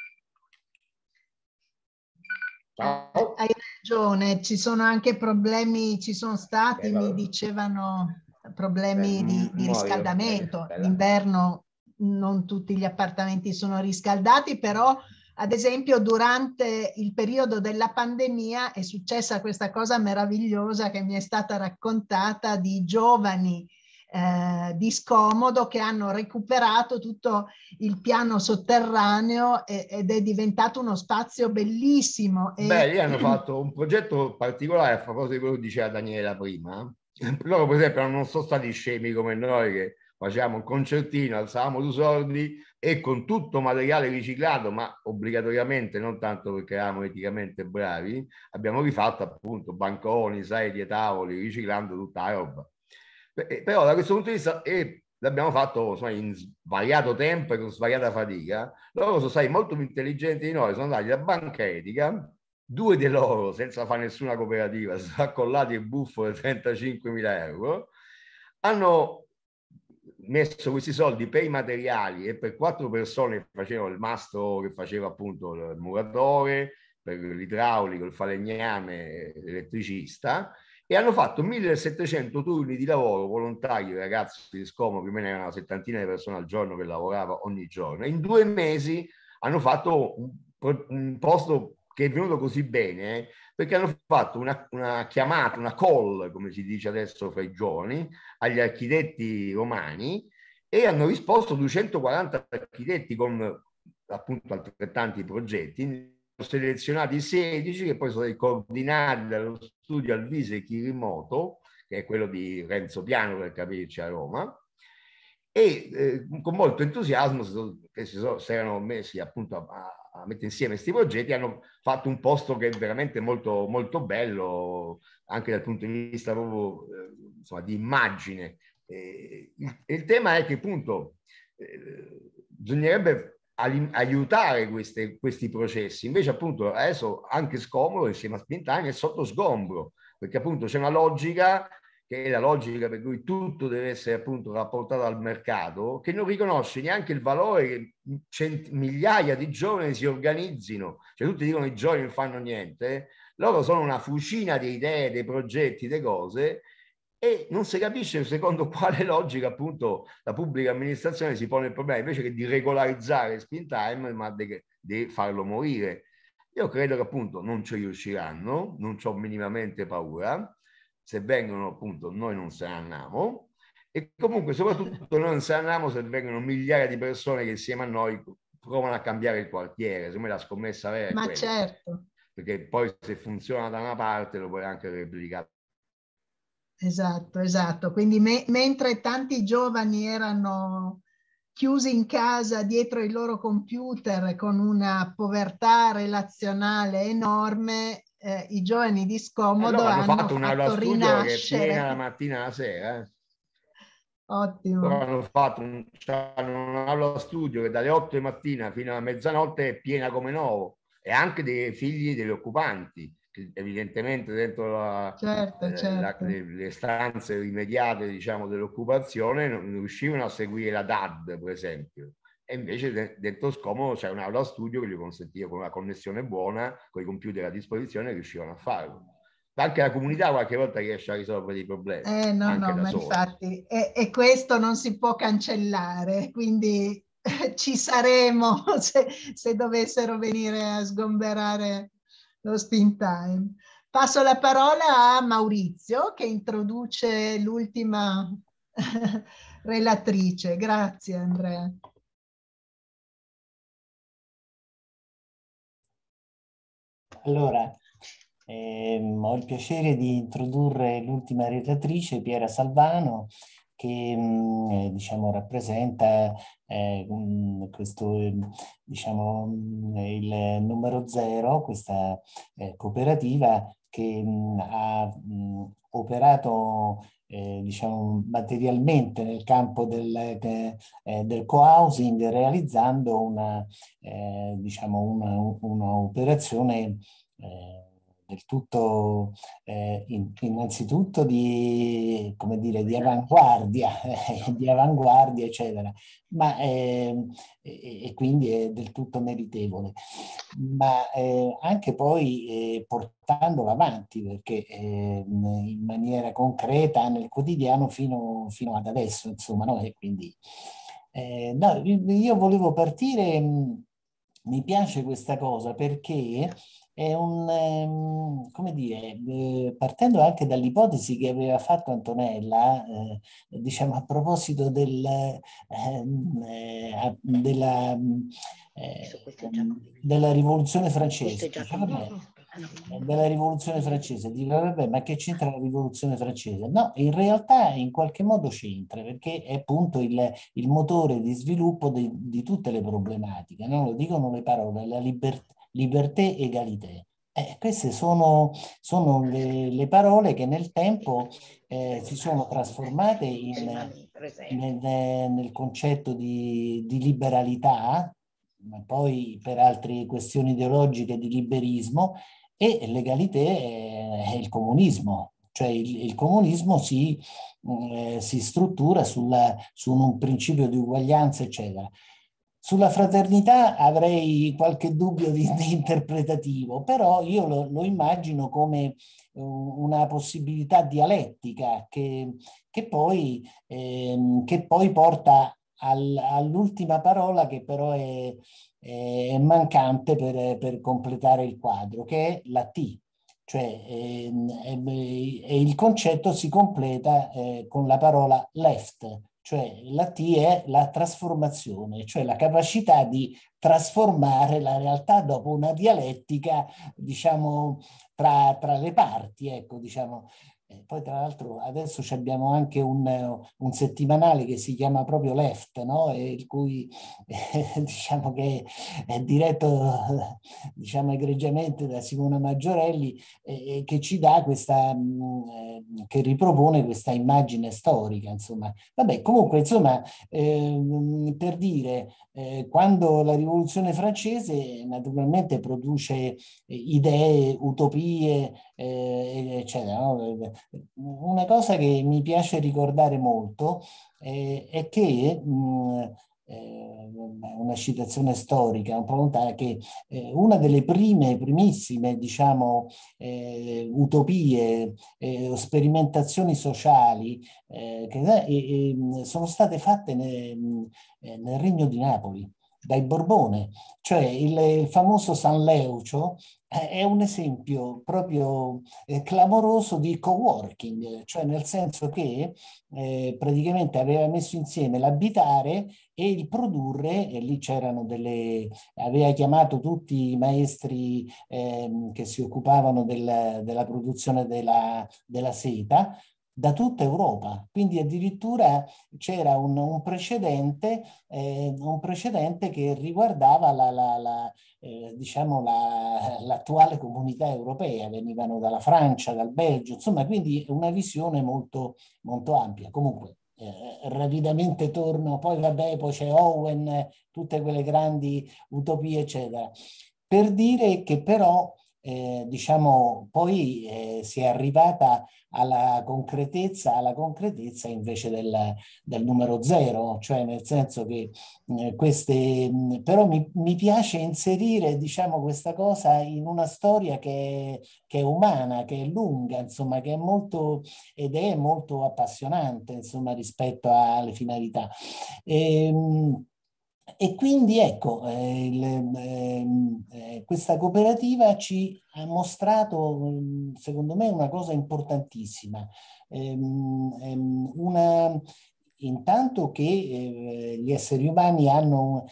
Ciao. Hai ragione, ci sono anche problemi, ci sono stati, eh, mi dicevano, problemi eh, di, di, riscaldamento. Eh, L'inverno non tutti gli appartamenti sono riscaldati, però ad esempio durante il periodo della pandemia è successa questa cosa meravigliosa che mi è stata raccontata di giovani eh, di scomodo che hanno recuperato tutto il piano sotterraneo e, ed è diventato uno spazio bellissimo. E... Beh, lì hanno fatto un progetto particolare a favore di quello che diceva Daniela prima. Loro, per esempio, non sono stati scemi come noi che facevamo un concertino, alzavamo due soldi e con tutto materiale riciclato, ma obbligatoriamente, non tanto perché eravamo eticamente bravi, abbiamo rifatto appunto banconi, sedie, tavoli, riciclando tutta la roba. Eh, però da questo punto di vista, e eh, l'abbiamo fatto insomma, in svariato tempo e con svariata fatica, loro sono stati molto più intelligenti di noi, sono andati da banca etica, due di loro senza fare nessuna cooperativa, sono accollati e buffo di 35 mila euro, hanno messo questi soldi per i materiali e per quattro persone che facevano il mastro che faceva appunto il muratore, per l'idraulico, il falegname, l'elettricista e hanno fatto 1700 turni di lavoro volontari, ragazzi di Scomo, più o meno una settantina di persone al giorno che lavorava ogni giorno. In due mesi hanno fatto un, posto che è venuto così bene, eh, perché hanno fatto una, una, chiamata, una call, come si dice adesso fra i giovani, agli architetti romani e hanno risposto 240 architetti con appunto altrettanti progetti, ne selezionati 16 che poi sono stati coordinati dallo studio Alvise Chirimoto, che è quello di Renzo Piano per capirci a Roma, e eh, con molto entusiasmo si, sono, si, sono, si erano messi appunto a a mettere insieme questi progetti, hanno fatto un posto che è veramente molto, molto bello, anche dal punto di vista proprio eh, insomma, di immagine. Eh, il, il, tema è che appunto eh, bisognerebbe aiutare queste, questi processi, invece appunto adesso anche scomodo insieme a Spintani è sotto sgombro, perché appunto c'è una logica che è la logica per cui tutto deve essere appunto rapportato al mercato, che non riconosce neanche il valore che cent- migliaia di giovani si organizzino, cioè tutti dicono i giovani non fanno niente, loro sono una fucina di idee, dei progetti, delle cose e non si capisce secondo quale logica appunto la pubblica amministrazione si pone il problema invece che di regolarizzare Spin Time ma di farlo morire. Io credo che appunto non ci riusciranno, non ho minimamente paura se vengono appunto noi non saranno e comunque soprattutto noi non saranno se vengono migliaia di persone che insieme a noi provano a cambiare il quartiere, secondo me la scommessa vera è Ma quella. certo. Perché poi se funziona da una parte lo puoi anche replicare. Esatto, esatto. Quindi me- mentre tanti giovani erano chiusi in casa dietro i loro computer con una povertà relazionale enorme, eh, i giovani di Scomodo eh, allora, hanno, fatto, una, fatto rinascere... Che è piena la mattina alla sera. Eh. Ottimo. hanno fatto un, cioè, hanno studio che dalle 8 di mattina fino alla mezzanotte è piena come nuovo e anche dei figli degli occupanti evidentemente dentro la, certo, eh, certo. La, le, le, stanze immediate diciamo, dell'occupazione non riuscivano a seguire la DAD per esempio e invece de- dentro Scomodo c'è un'aula studio che gli consentiva con una connessione buona, con i computer a disposizione, riuscivano a farlo. Anche la comunità qualche volta riesce a risolvere i problemi. Eh no, no, ma solo. infatti, e, e questo non si può cancellare, quindi ci saremo se, se, dovessero venire a sgomberare lo spin time. Passo la parola a Maurizio che introduce l'ultima relatrice. Grazie Andrea. Allora, ehm, ho il piacere di introdurre l'ultima relatrice, Piera Salvano, che mh, mm, eh, diciamo, rappresenta eh, questo, ehm, diciamo, mm, il numero zero, questa eh, cooperativa che mh, mm, ha mh, operato eh, diciamo, materialmente nel campo del, de, eh, del co-housing realizzando una, eh, diciamo un'operazione eh, del tutto eh, in, innanzitutto di, come dire, di avanguardia, di avanguardia eccetera, ma, eh, e, e, quindi è del tutto meritevole, ma eh, anche poi eh, portandola avanti perché ehm, in maniera concreta nel quotidiano fino, fino ad adesso, insomma, no? e quindi... Eh, no, io volevo partire, mi piace questa cosa perché è un, ehm, come dire, eh, partendo anche dall'ipotesi che aveva fatto Antonella, eh, diciamo a proposito del, ehm, eh, della, eh, della rivoluzione francese. Eh, della rivoluzione francese, dico vabbè, ma che c'entra la rivoluzione francese? No, in realtà in qualche modo c'entra perché è appunto il, il motore di sviluppo di, di tutte le problematiche. No? Lo dicono le parole, la libertà liberté, égalité. Eh, queste sono, sono le, le, parole che nel tempo eh, si sono trasformate in, nel, nel, concetto di, di liberalità, ma poi per altre questioni ideologiche di liberismo, e legalité è il comunismo, cioè il, il comunismo si, eh, si struttura sulla, su un, un principio di uguaglianza, eccetera. Sulla fraternità avrei qualche dubbio di, di interpretativo, però io lo, lo, immagino come eh, una possibilità dialettica che, che, poi, ehm, che poi, porta al, all'ultima parola che però è, è mancante per, per, completare il quadro, che è la T, cioè ehm, è, è il concetto si completa eh, con la parola left, cioè la T è la trasformazione, cioè la capacità di trasformare la realtà dopo una dialettica, diciamo, tra, tra le parti, ecco, diciamo, poi tra l'altro adesso abbiamo anche un, un, settimanale che si chiama proprio Left, no? il cui eh, diciamo che è diretto diciamo egregiamente da Simona Maggiorelli eh, che ci dà questa, mh, mm, eh, che ripropone questa immagine storica. Insomma. Vabbè, comunque insomma, eh, per dire eh, quando la rivoluzione francese naturalmente produce eh, idee, utopie, eh, eccetera. No? Una cosa che mi piace ricordare molto eh, è che mh, eh, una citazione storica, un po' lontana, che eh, una delle prime, primissime, diciamo, eh, utopie eh, sperimentazioni sociali eh, che eh, sono state fatte nel, nel Regno di Napoli dai Borbone, cioè il, il famoso San Leucio eh, è un esempio proprio eh, clamoroso di co-working, cioè nel senso che eh, praticamente aveva messo insieme l'abitare e il produrre, e lì c'erano delle, aveva chiamato tutti i maestri ehm, che si occupavano del, della produzione della, della seta, da tutta Europa, quindi addirittura c'era un, un, precedente, eh, un, precedente, che riguardava la, la, la, eh, diciamo l'attuale comunità europea, venivano dalla Francia, dal Belgio, insomma quindi una visione molto, molto ampia. Comunque eh, rapidamente torno, poi vabbè, poi c'è Owen, tutte quelle grandi utopie, eccetera. Per dire che però eh, diciamo, poi eh, si è arrivata alla concretezza, alla concretezza invece del, del numero zero, cioè nel senso che eh, queste, però mi, mi, piace inserire, diciamo, questa cosa in una storia che, che, è umana, che è lunga, insomma, che è molto, ed è molto appassionante, insomma, rispetto alle finalità. E, ehm, mh, e quindi ecco, eh, il, ehm, eh, questa cooperativa ci ha mostrato, mm, secondo me, una cosa importantissima. Ehm, ehm, una, intanto che eh, gli esseri umani hanno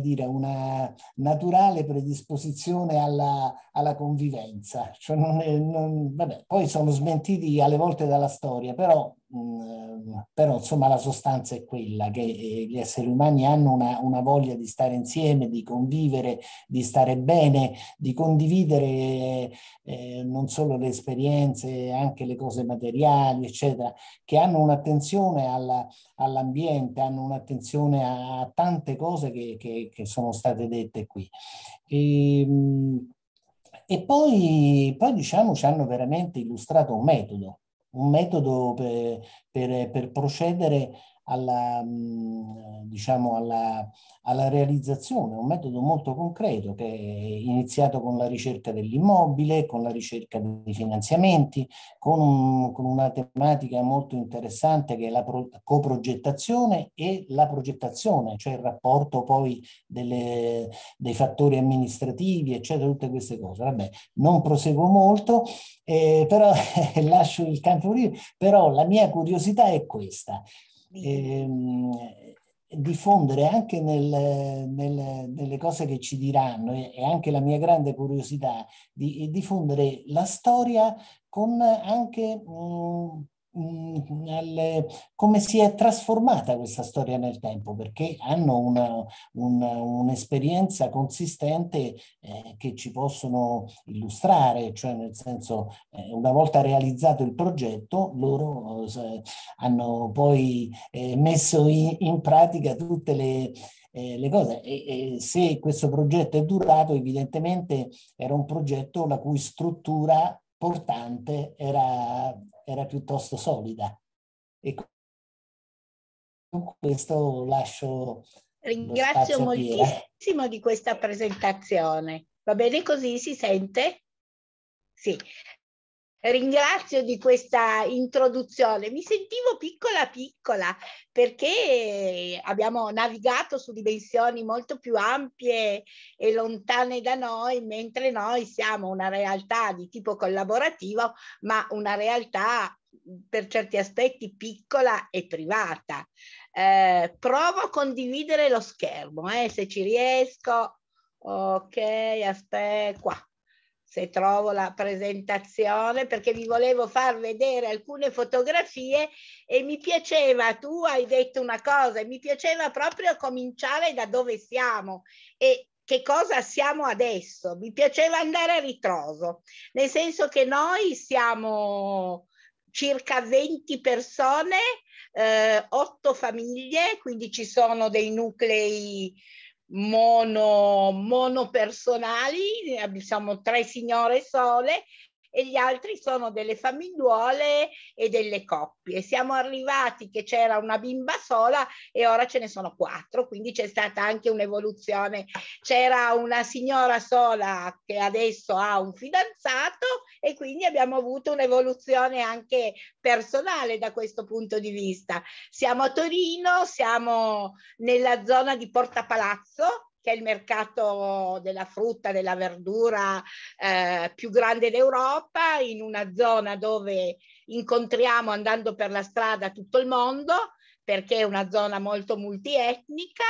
dire, una naturale predisposizione alla, alla convivenza. Cioè non è, non, vabbè, poi sono smentiti alle volte dalla storia, però Mm, eh, però insomma la sostanza è quella che eh, gli esseri umani hanno una, una, voglia di stare insieme, di convivere, di stare bene, di condividere eh, non solo le esperienze, anche le cose materiali, eccetera, che hanno un'attenzione all'ambiente, hanno un'attenzione a, a, tante cose che, che, che, sono state dette qui. E, ehm, e poi, poi diciamo ci hanno veramente illustrato un metodo, un metodo per, per, per procedere alla, mm, diciamo alla, alla realizzazione, un metodo molto concreto che è iniziato con la ricerca dell'immobile, con la ricerca dei finanziamenti, con, un, con una tematica molto interessante che è la pro, coprogettazione e la progettazione, cioè il rapporto poi delle, dei fattori amministrativi, eccetera, tutte queste cose. Vabbè, non proseguo molto, eh, però lascio il campo libero, però la mia curiosità è questa ehm, diffondere anche nel, nel, nelle cose che ci diranno e anche la mia grande curiosità di diffondere la storia con anche mh, mm, al, mm, come si è trasformata questa storia nel tempo, perché hanno una, una, un'esperienza consistente eh, che ci possono illustrare, cioè nel senso eh, una volta realizzato il progetto loro eh, hanno poi eh, messo in, in pratica tutte le, eh, le cose. E, e, se questo progetto è durato, evidentemente era un progetto la cui struttura portante era era piuttosto solida. E con questo lascio. Ringrazio moltissimo di questa presentazione. Va bene così? Si sente? Sì ringrazio di questa introduzione. Mi sentivo piccola piccola perché abbiamo navigato su dimensioni molto più ampie e lontane da noi, mentre noi siamo una realtà di tipo collaborativo, ma una realtà per certi aspetti piccola e privata. Eh, provo a condividere lo schermo, eh, se ci riesco. Ok, aspetta qua se trovo la presentazione, perché vi volevo far vedere alcune fotografie e mi piaceva, tu hai detto una cosa, e mi piaceva proprio cominciare da dove siamo e che cosa siamo adesso. Mi piaceva andare a ritroso, nel senso che noi siamo circa 20 persone, eh, 8 famiglie, quindi ci sono dei nuclei mono, monopersonali, siamo eh, tre signore sole e gli altri sono delle famigliuole e delle coppie. Siamo arrivati che c'era una bimba sola e ora ce ne sono quattro, quindi c'è stata anche un'evoluzione. C'era una signora sola che adesso ha un fidanzato e quindi abbiamo avuto un'evoluzione anche personale da questo punto di vista. Siamo a Torino, siamo nella zona di Porta Palazzo, che è il mercato della frutta, della verdura eh, più grande d'Europa, in una zona dove incontriamo andando per la strada tutto il mondo, perché è una zona molto multietnica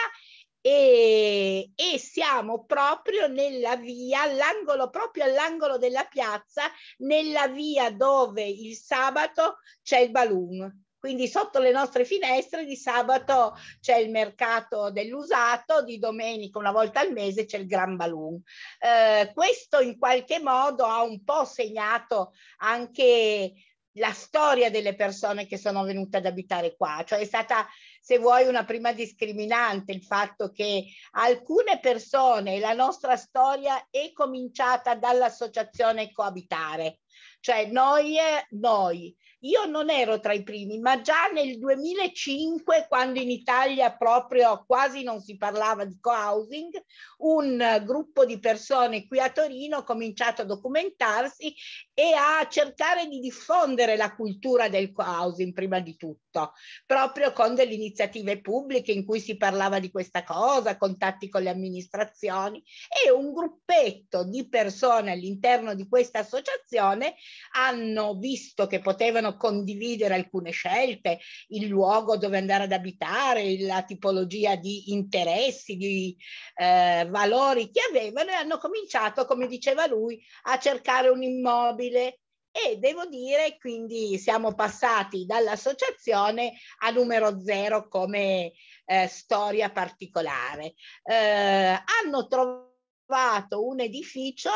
e, e siamo proprio nella via, all'angolo, proprio all'angolo della piazza, nella via dove il sabato c'è il balloon. Quindi sotto le nostre finestre di sabato c'è il mercato dell'usato, di domenica una volta al mese c'è il Gran Balloon. Eh, questo in qualche modo ha un po' segnato anche la storia delle persone che sono venute ad abitare qua, cioè è stata se vuoi, una prima discriminante, il fatto che alcune persone, la nostra storia è cominciata dall'associazione Coabitare, cioè noi, noi. Io non ero tra i primi, ma già nel 2005, quando in Italia proprio quasi non si parlava di co-housing, un gruppo di persone qui a Torino ha cominciato a documentarsi e a cercare di diffondere la cultura del co-housing prima di tutto, proprio con delle iniziative pubbliche in cui si parlava di questa cosa, contatti con le amministrazioni e un gruppetto di persone all'interno di questa associazione hanno visto che potevano condividere alcune scelte, il luogo dove andare ad abitare, la tipologia di interessi, di eh, valori che avevano e hanno cominciato, come diceva lui, a cercare un immobile mobile e devo dire quindi siamo passati dall'associazione a numero zero come eh, storia particolare. Eh, hanno trovato un edificio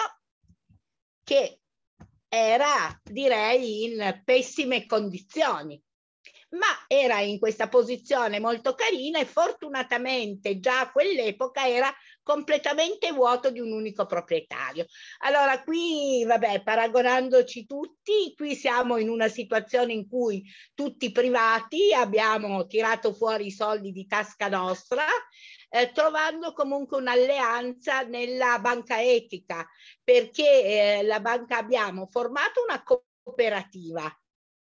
che era direi in pessime condizioni ma era in questa posizione molto carina e fortunatamente già a quell'epoca era completamente vuoto di un unico proprietario. Allora qui, vabbè, paragonandoci tutti, qui siamo in una situazione in cui tutti privati abbiamo tirato fuori i soldi di tasca nostra, eh, trovando comunque un'alleanza nella banca etica, perché eh, la banca abbiamo formato una cooperativa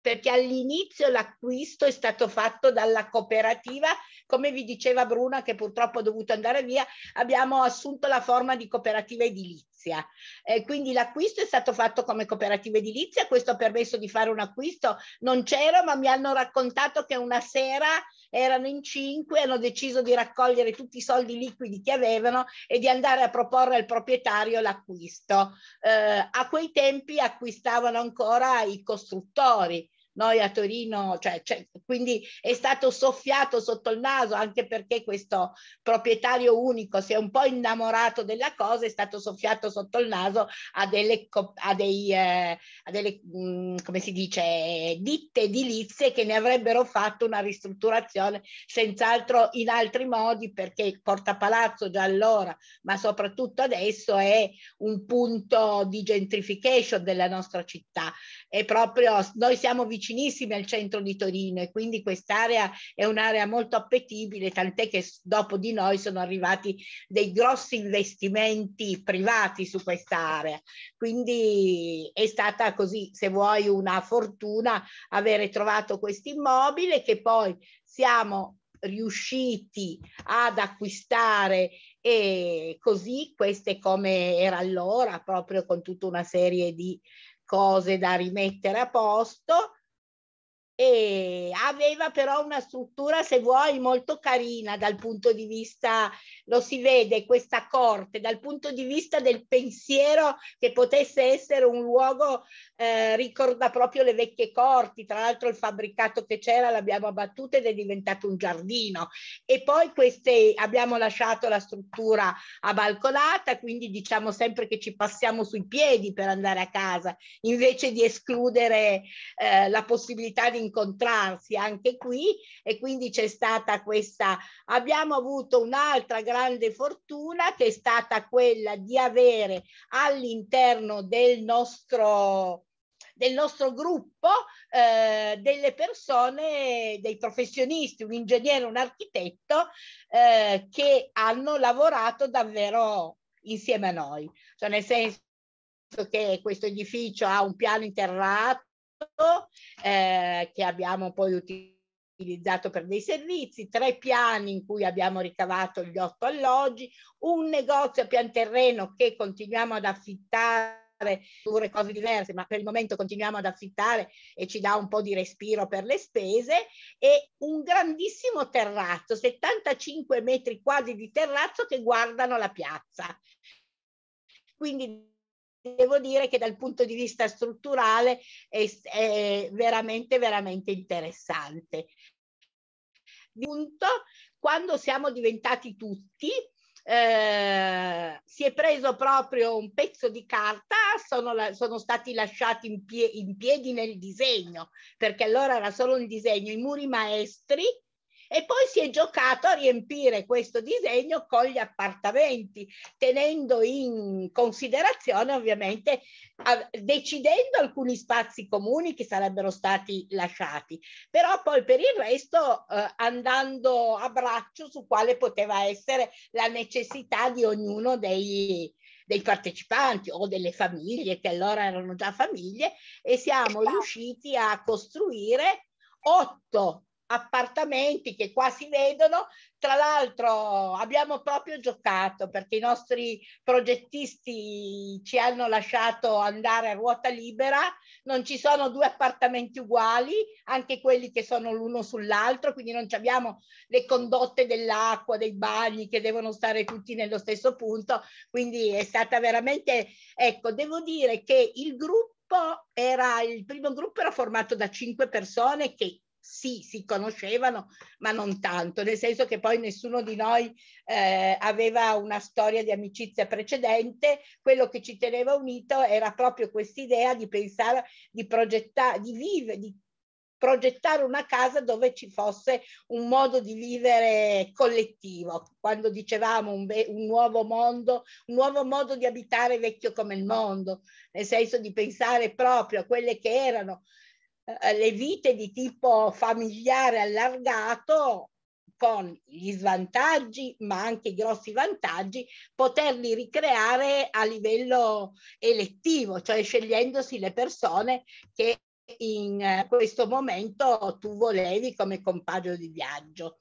perché all'inizio l'acquisto è stato fatto dalla cooperativa, come vi diceva Bruna che purtroppo ha dovuto andare via, abbiamo assunto la forma di cooperativa edilizia. Eh, quindi l'acquisto è stato fatto come cooperativa edilizia, questo ha permesso di fare un acquisto, non c'era, ma mi hanno raccontato che una sera erano in cinque, hanno deciso di raccogliere tutti i soldi liquidi che avevano e di andare a proporre al proprietario l'acquisto. Eh, a quei tempi acquistavano ancora i costruttori, noi a Torino, cioè, cioè, quindi è stato soffiato sotto il naso anche perché questo proprietario unico si è un po' innamorato della cosa, è stato soffiato sotto il naso a delle, a dei, eh, a delle mh, mm, come si dice, ditte edilizie che ne avrebbero fatto una ristrutturazione senz'altro in altri modi perché il Portapalazzo già allora, ma soprattutto adesso è un punto di gentrification della nostra città. È proprio, noi siamo vicini vicinissimi al centro di Torino e quindi quest'area è un'area molto appetibile, tant'è che dopo di noi sono arrivati dei grossi investimenti privati su quest'area. Quindi è stata così, se vuoi, una fortuna avere trovato questo immobile che poi siamo riusciti ad acquistare e così queste come era allora proprio con tutta una serie di cose da rimettere a posto e aveva però una struttura, se vuoi, molto carina dal punto di vista, lo si vede, questa corte, dal punto di vista del pensiero che potesse essere un luogo, eh, ricorda proprio le vecchie corti, tra l'altro il fabbricato che c'era l'abbiamo abbattuto ed è diventato un giardino e poi queste, abbiamo lasciato la struttura a balconata, quindi diciamo sempre che ci passiamo sui piedi per andare a casa, invece di escludere eh, la possibilità di incontrarsi anche qui e quindi c'è stata questa, abbiamo avuto un'altra grande fortuna che è stata quella di avere all'interno del nostro del nostro gruppo eh, delle persone, dei professionisti, un ingegnere, un architetto eh, che hanno lavorato davvero insieme a noi, cioè nel senso che questo edificio ha un piano interrato eh, che abbiamo poi utilizzato per dei servizi, tre piani in cui abbiamo ricavato gli otto alloggi, un negozio a pian terreno che continuiamo ad affittare pure cose diverse, ma per il momento continuiamo ad affittare e ci dà un po' di respiro per le spese e un grandissimo terrazzo, 75 metri quadri di terrazzo che guardano la piazza. Quindi devo dire che dal punto di vista strutturale è, è veramente, veramente interessante. Punto, quando siamo diventati tutti, eh, si è preso proprio un pezzo di carta, sono, la, sono stati lasciati in, pie, in, piedi nel disegno, perché allora era solo un disegno, i muri maestri e poi si è giocato a riempire questo disegno con gli appartamenti, tenendo in considerazione ovviamente, decidendo alcuni spazi comuni che sarebbero stati lasciati, però poi per il resto eh, andando a braccio su quale poteva essere la necessità di ognuno dei, dei partecipanti o delle famiglie, che allora erano già famiglie, e siamo esatto. riusciti a costruire otto appartamenti che qua si vedono. Tra l'altro abbiamo proprio giocato perché i nostri progettisti ci hanno lasciato andare a ruota libera, non ci sono due appartamenti uguali, anche quelli che sono l'uno sull'altro, quindi non abbiamo le condotte dell'acqua, dei bagni che devono stare tutti nello stesso punto, quindi è stata veramente, ecco, devo dire che il gruppo era, il primo gruppo era formato da cinque persone che sì, si conoscevano, ma non tanto, nel senso che poi nessuno di noi eh, aveva una storia di amicizia precedente, quello che ci teneva unito era proprio quest'idea di pensare, di progettare, di vivere, di progettare una casa dove ci fosse un modo di vivere collettivo. Quando dicevamo un, un, nuovo mondo, un nuovo modo di abitare vecchio come il ah. mondo, nel senso di pensare proprio a quelle che erano eh, le vite di tipo familiare allargato con gli svantaggi ma anche i grossi vantaggi poterli ricreare a livello elettivo cioè scegliendosi le persone che in eh, questo momento tu volevi come compagno di viaggio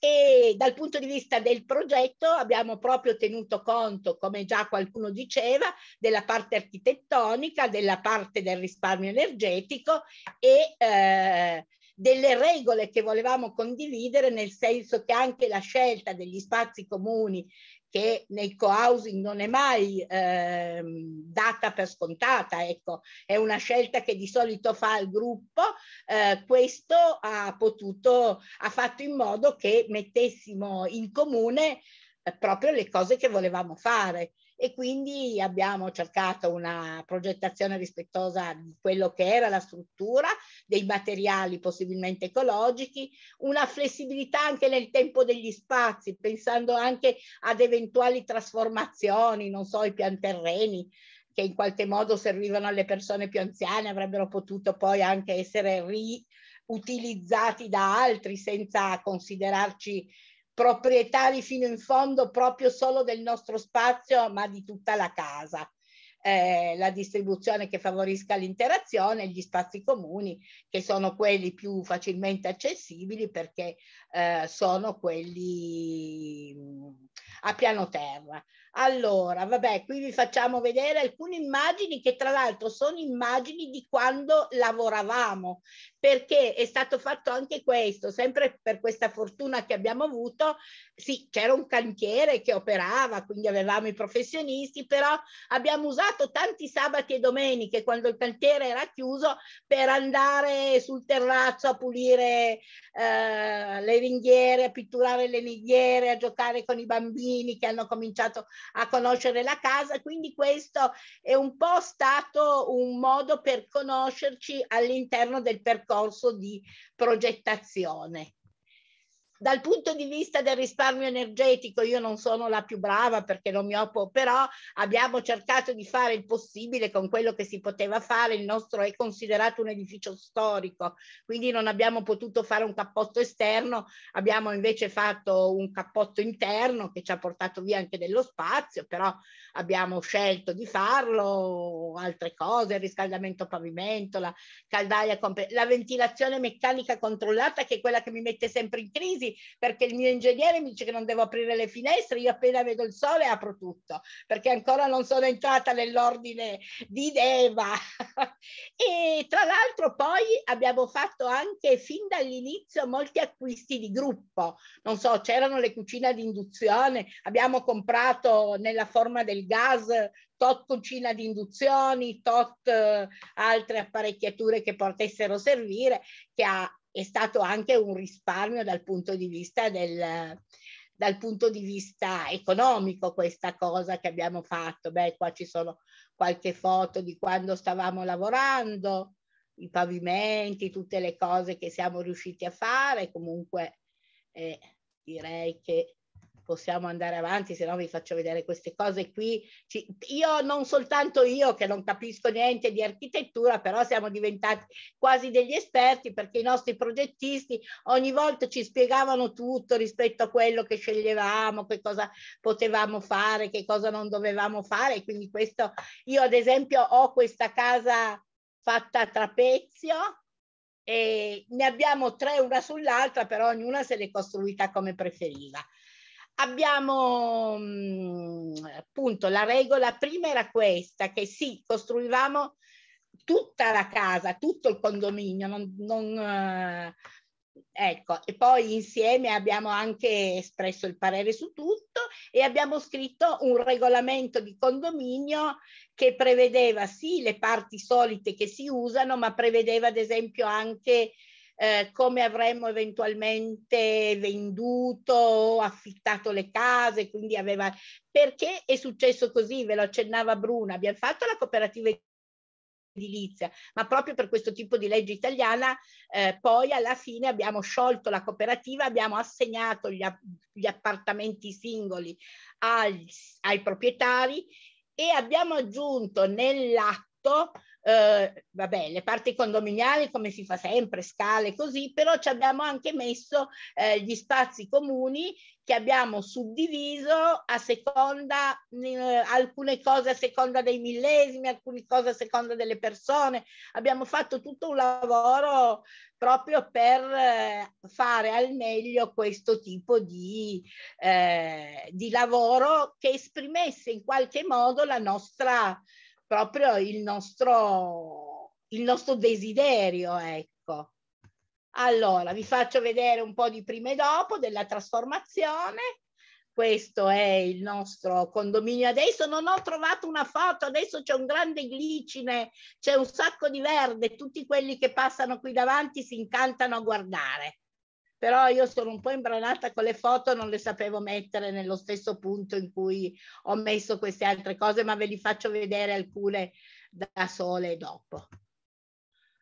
e dal punto di vista del progetto abbiamo proprio tenuto conto, come già qualcuno diceva, della parte architettonica, della parte del risparmio energetico e eh, delle regole che volevamo condividere nel senso che anche la scelta degli spazi comuni che nel co-housing non è mai eh, data per scontata, ecco, è una scelta che di solito fa il gruppo, eh, questo ha potuto, ha fatto in modo che mettessimo in comune eh, proprio le cose che volevamo fare e quindi abbiamo cercato una progettazione rispettosa di quello che era la struttura, dei materiali possibilmente ecologici, una flessibilità anche nel tempo degli spazi, pensando anche ad eventuali trasformazioni, non so, i pianterreni che in qualche modo servivano alle persone più anziane, avrebbero potuto poi anche essere riutilizzati da altri senza considerarci proprietari fino in fondo proprio solo del nostro spazio, ma di tutta la casa. Eh, la distribuzione che favorisca l'interazione, gli spazi comuni che sono quelli più facilmente accessibili perché eh, sono quelli a piano terra. Allora, vabbè, qui vi facciamo vedere alcune immagini che tra l'altro sono immagini di quando lavoravamo, perché è stato fatto anche questo, sempre per questa fortuna che abbiamo avuto, sì, c'era un cantiere che operava, quindi avevamo i professionisti, però abbiamo usato tanti sabati e domeniche quando il cantiere era chiuso per andare sul terrazzo a pulire eh, le ringhiere, a pitturare le ringhiere, a giocare con i bambini bambini che hanno cominciato a conoscere la casa, quindi questo è un po' stato un modo per conoscerci all'interno del percorso di progettazione. Dal punto di vista del risparmio energetico io non sono la più brava perché non mi occupo, però abbiamo cercato di fare il possibile con quello che si poteva fare, il nostro è considerato un edificio storico, quindi non abbiamo potuto fare un cappotto esterno, abbiamo invece fatto un cappotto interno che ci ha portato via anche dello spazio, però abbiamo scelto di farlo, altre cose, il riscaldamento pavimento, la caldaia, la ventilazione meccanica controllata che è quella che mi mette sempre in crisi tutti perché il mio ingegnere mi dice che non devo aprire le finestre, io appena vedo il sole apro tutto perché ancora non sono entrata nell'ordine di Deva. e tra l'altro poi abbiamo fatto anche fin dall'inizio molti acquisti di gruppo, non so, c'erano le cucine di induzione, abbiamo comprato nella forma del gas tot cucina di induzioni, tot eh, altre apparecchiature che potessero servire, che ha è stato anche un risparmio dal punto di vista del, dal punto di vista economico questa cosa che abbiamo fatto. Beh, qua ci sono qualche foto di quando stavamo lavorando, i pavimenti, tutte le cose che siamo riusciti a fare. Comunque eh, direi che possiamo andare avanti, se no vi faccio vedere queste cose qui. Ci, io non soltanto io che non capisco niente di architettura, però siamo diventati quasi degli esperti perché i nostri progettisti ogni volta ci spiegavano tutto rispetto a quello che sceglievamo, che cosa potevamo fare, che cosa non dovevamo fare. Quindi questo, io ad esempio ho questa casa fatta a trapezio, e ne abbiamo tre una sull'altra, però ognuna se l'è costruita come preferiva abbiamo mh, mm, appunto la regola prima era questa, che sì, costruivamo tutta la casa, tutto il condominio, non, non, eh, ecco, e poi insieme abbiamo anche espresso il parere su tutto e abbiamo scritto un regolamento di condominio che prevedeva sì le parti solite che si usano, ma prevedeva ad esempio anche eh, come avremmo eventualmente venduto, affittato le case, quindi aveva... Perché è successo così? Ve lo accennava Bruna, abbiamo fatto la cooperativa edilizia, ma proprio per questo tipo di legge italiana eh, poi alla fine abbiamo sciolto la cooperativa, abbiamo assegnato gli, app gli appartamenti singoli al ai proprietari e abbiamo aggiunto nell'atto eh, vabbè, le parti condominiali come si fa sempre, scale così, però ci abbiamo anche messo eh, gli spazi comuni che abbiamo suddiviso a seconda, eh, alcune cose a seconda dei millesimi, alcune cose a seconda delle persone. Abbiamo fatto tutto un lavoro proprio per eh, fare al meglio questo tipo di, eh, di lavoro che esprimesse in qualche modo la nostra proprio il nostro, il nostro desiderio, ecco. Allora, vi faccio vedere un po' di prima e dopo della trasformazione. Questo è il nostro condominio adesso. Non ho trovato una foto, adesso c'è un grande glicine, c'è un sacco di verde, tutti quelli che passano qui davanti si incantano a guardare però io sono un po' imbranata con le foto, non le sapevo mettere nello stesso punto in cui ho messo queste altre cose, ma ve li faccio vedere alcune da sole dopo.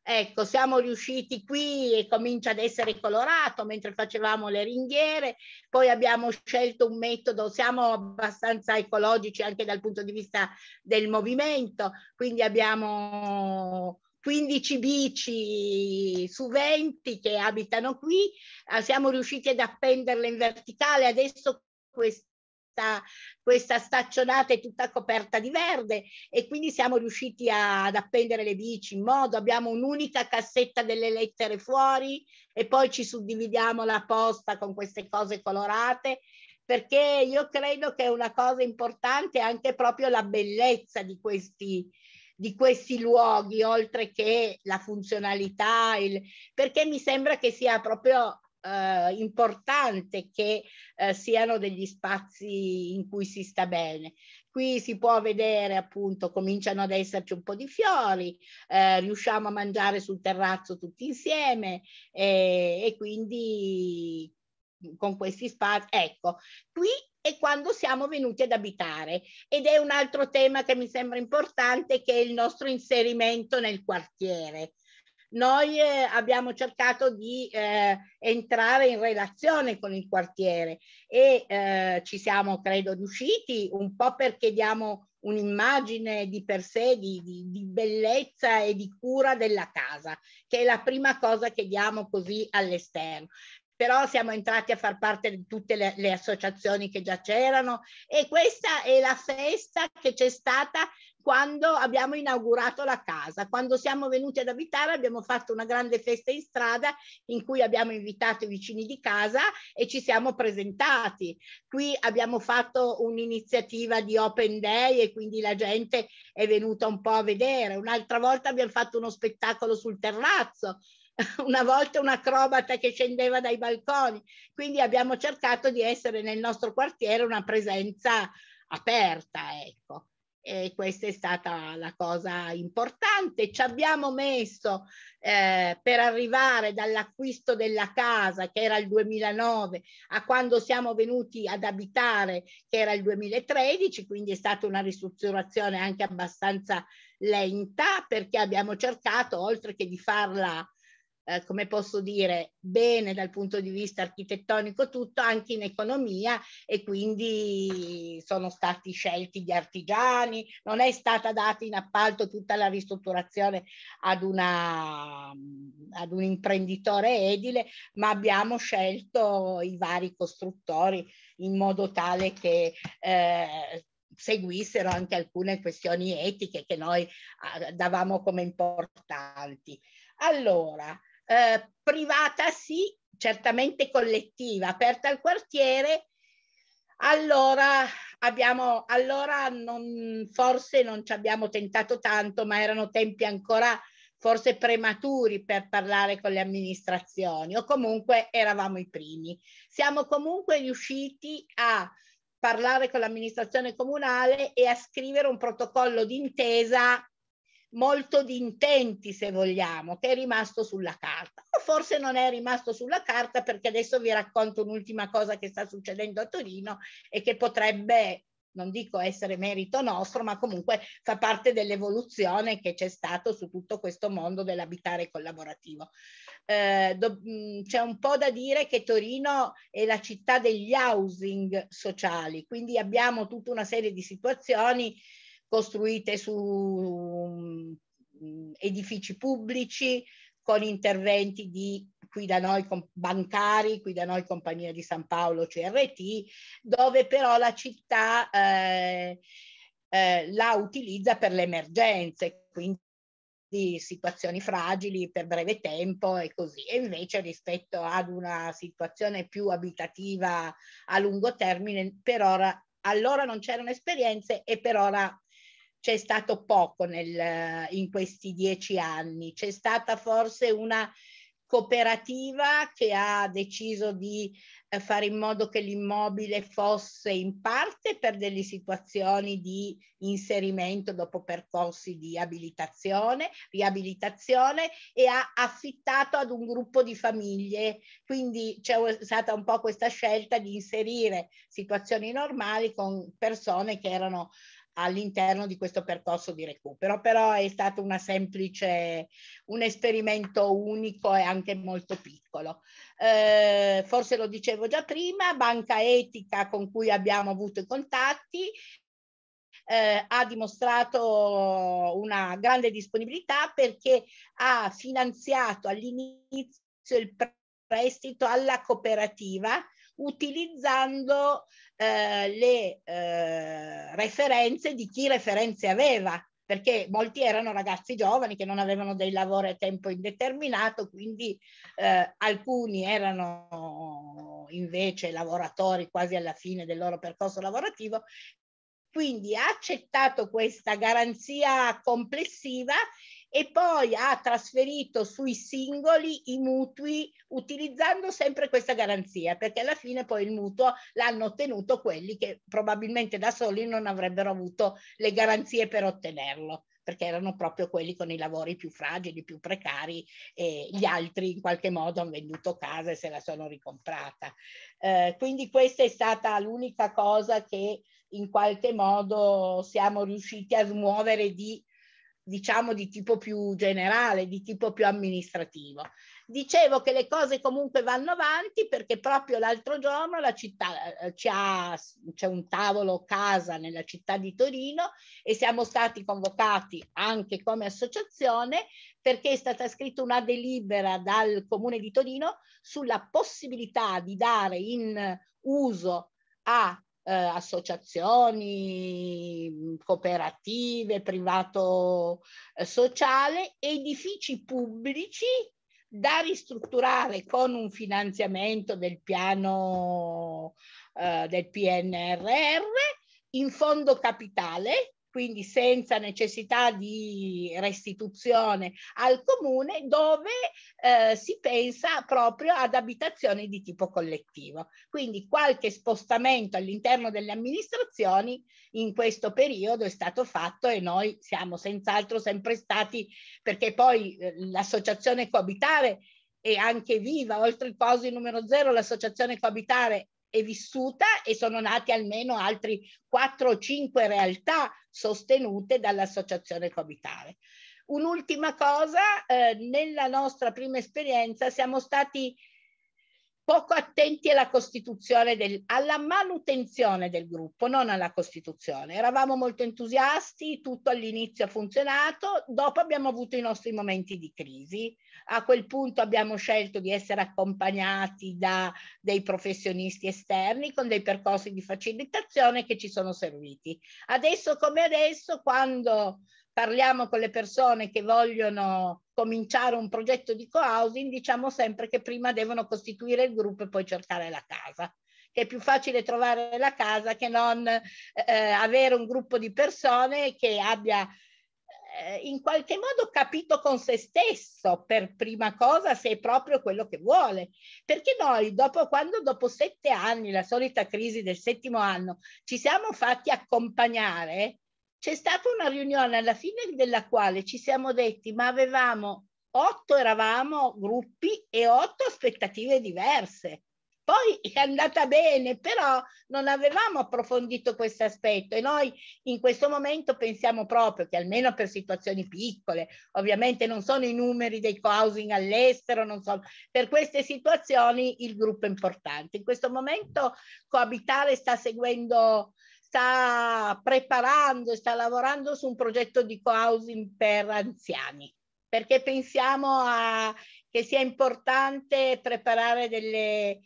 Ecco, siamo riusciti qui e comincia ad essere colorato mentre facevamo le ringhiere, poi abbiamo scelto un metodo, siamo abbastanza ecologici anche dal punto di vista del movimento, quindi abbiamo 15 bici su 20 che abitano qui, ah, siamo riusciti ad appenderle in verticale, adesso questa questa, staccionata è tutta coperta di verde e quindi siamo riusciti a, ad appendere le bici in modo, abbiamo un'unica cassetta delle lettere fuori e poi ci suddividiamo la posta con queste cose colorate perché io credo che una cosa importante è anche proprio la bellezza di questi, di questi luoghi, oltre che la funzionalità, il... perché mi sembra che sia proprio eh, importante che eh, siano degli spazi in cui si sta bene. Qui si può vedere appunto, cominciano ad esserci un po' di fiori, eh, riusciamo a mangiare sul terrazzo tutti insieme e, eh, e quindi con questi spazi. Ecco, qui è quando siamo venuti ad abitare ed è un altro tema che mi sembra importante che è il nostro inserimento nel quartiere. Noi eh, abbiamo cercato di eh, entrare in relazione con il quartiere e eh, ci siamo, credo, riusciti un po' perché diamo un'immagine di per sé di, di, di, bellezza e di cura della casa, che è la prima cosa che diamo così all'esterno però siamo entrati a far parte di tutte le, le associazioni che già c'erano e questa è la festa che c'è stata quando abbiamo inaugurato la casa. Quando siamo venuti ad abitare abbiamo fatto una grande festa in strada in cui abbiamo invitato i vicini di casa e ci siamo presentati. Qui abbiamo fatto un'iniziativa di open day e quindi la gente è venuta un po' a vedere. Un'altra volta abbiamo fatto uno spettacolo sul terrazzo una volta un acrobata che scendeva dai balconi, quindi abbiamo cercato di essere nel nostro quartiere una presenza aperta, ecco. E questa è stata la cosa importante. Ci abbiamo messo eh, per arrivare dall'acquisto della casa, che era il 2009, a quando siamo venuti ad abitare, che era il 2013, quindi è stata una ristrutturazione anche abbastanza lenta, perché abbiamo cercato, oltre che di farla eh, come posso dire, bene dal punto di vista architettonico tutto, anche in economia e quindi sono stati scelti gli artigiani, non è stata data in appalto tutta la ristrutturazione ad, una, ad un imprenditore edile, ma abbiamo scelto i vari costruttori in modo tale che eh, seguissero anche alcune questioni etiche che noi eh, davamo come importanti. Allora, eh, privata sì, certamente collettiva, aperta al quartiere, allora, abbiamo, allora non, forse non ci abbiamo tentato tanto, ma erano tempi ancora forse prematuri per parlare con le amministrazioni o comunque eravamo i primi. Siamo comunque riusciti a parlare con l'amministrazione comunale e a scrivere un protocollo d'intesa molto di intenti, se vogliamo, che è rimasto sulla carta. O forse non è rimasto sulla carta perché adesso vi racconto un'ultima cosa che sta succedendo a Torino e che potrebbe non dico essere merito nostro, ma comunque fa parte dell'evoluzione che c'è stato su tutto questo mondo dell'abitare collaborativo. Eh, do, mh, c'è un po' da dire che Torino è la città degli housing sociali, quindi abbiamo tutta una serie di situazioni costruite su mm, edifici pubblici, con interventi di qui da noi bancari, qui da noi Compagnia di San Paolo CRT, dove però la città eh, eh, la utilizza per le emergenze, quindi situazioni fragili per breve tempo e così. E invece rispetto ad una situazione più abitativa a lungo termine, per ora allora non c'erano esperienze e per ora c'è stato poco nel, eh, in questi dieci anni, c'è stata forse una cooperativa che ha deciso di eh, fare in modo che l'immobile fosse in parte per delle situazioni di inserimento dopo percorsi di abilitazione, riabilitazione e ha affittato ad un gruppo di famiglie. Quindi c'è stata un po' questa scelta di inserire situazioni normali con persone che erano all'interno di questo percorso di recupero, però è stato una semplice, un esperimento unico e anche molto piccolo. Eh, forse lo dicevo già prima, banca etica con cui abbiamo avuto i contatti, eh, ha dimostrato una grande disponibilità perché ha finanziato all'inizio il prestito alla cooperativa utilizzando eh, le eh, referenze di chi referenze aveva, perché molti erano ragazzi giovani che non avevano dei lavori a tempo indeterminato, quindi eh, alcuni erano invece lavoratori quasi alla fine del loro percorso lavorativo. Quindi ha accettato questa garanzia complessiva e poi ha trasferito sui singoli i mutui utilizzando sempre questa garanzia, perché alla fine poi il mutuo l'hanno ottenuto quelli che probabilmente da soli non avrebbero avuto le garanzie per ottenerlo perché erano proprio quelli con i lavori più fragili, più precari e gli altri in qualche modo hanno venduto casa e se la sono ricomprata. Eh, quindi questa è stata l'unica cosa che in qualche modo siamo riusciti a smuovere di diciamo di tipo più generale, di tipo più amministrativo. Dicevo che le cose comunque vanno avanti perché proprio l'altro giorno la città, eh, ha, c'è un tavolo casa nella città di Torino e siamo stati convocati anche come associazione perché è stata scritta una delibera dal comune di Torino sulla possibilità di dare in uso a eh, associazioni, cooperative, privato eh, sociale, edifici pubblici da ristrutturare con un finanziamento del piano eh, del PNRR in fondo capitale quindi senza necessità di restituzione al comune, dove eh, si pensa proprio ad abitazioni di tipo collettivo. Quindi qualche spostamento all'interno delle amministrazioni in questo periodo è stato fatto e noi siamo senz'altro sempre stati, perché poi eh, l'associazione coabitare è anche viva, oltre il posi numero zero, l'associazione coabitare è vissuta e sono nati almeno altri 4 o 5 realtà sostenute dall'associazione Comitare. Un'ultima cosa, eh, nella nostra prima esperienza siamo stati poco attenti alla costituzione, del, alla manutenzione del gruppo, non alla costituzione. Eravamo molto entusiasti, tutto all'inizio ha funzionato, dopo abbiamo avuto i nostri momenti di crisi. A quel punto abbiamo scelto di essere accompagnati da dei professionisti esterni con dei percorsi di facilitazione che ci sono serviti. Adesso come adesso, quando parliamo con le persone che vogliono cominciare un progetto di co-housing, diciamo sempre che prima devono costituire il gruppo e poi cercare la casa che è più facile trovare la casa che non eh, avere un gruppo di persone che abbia eh, in qualche modo capito con se stesso per prima cosa se è proprio quello che vuole. Perché noi, dopo, quando dopo sette anni, la solita crisi del settimo anno, ci siamo fatti accompagnare, c'è stata una riunione alla fine della quale ci siamo detti, ma avevamo otto eravamo gruppi e otto aspettative diverse. Poi è andata bene, però non avevamo approfondito questo aspetto e noi in questo momento pensiamo proprio che almeno per situazioni piccole, ovviamente non sono i numeri dei co-housing all'estero, non so, per queste situazioni il gruppo è importante. In questo momento coabitare sta seguendo sta preparando e sta lavorando su un progetto di co-housing per anziani, perché pensiamo a, che sia importante preparare delle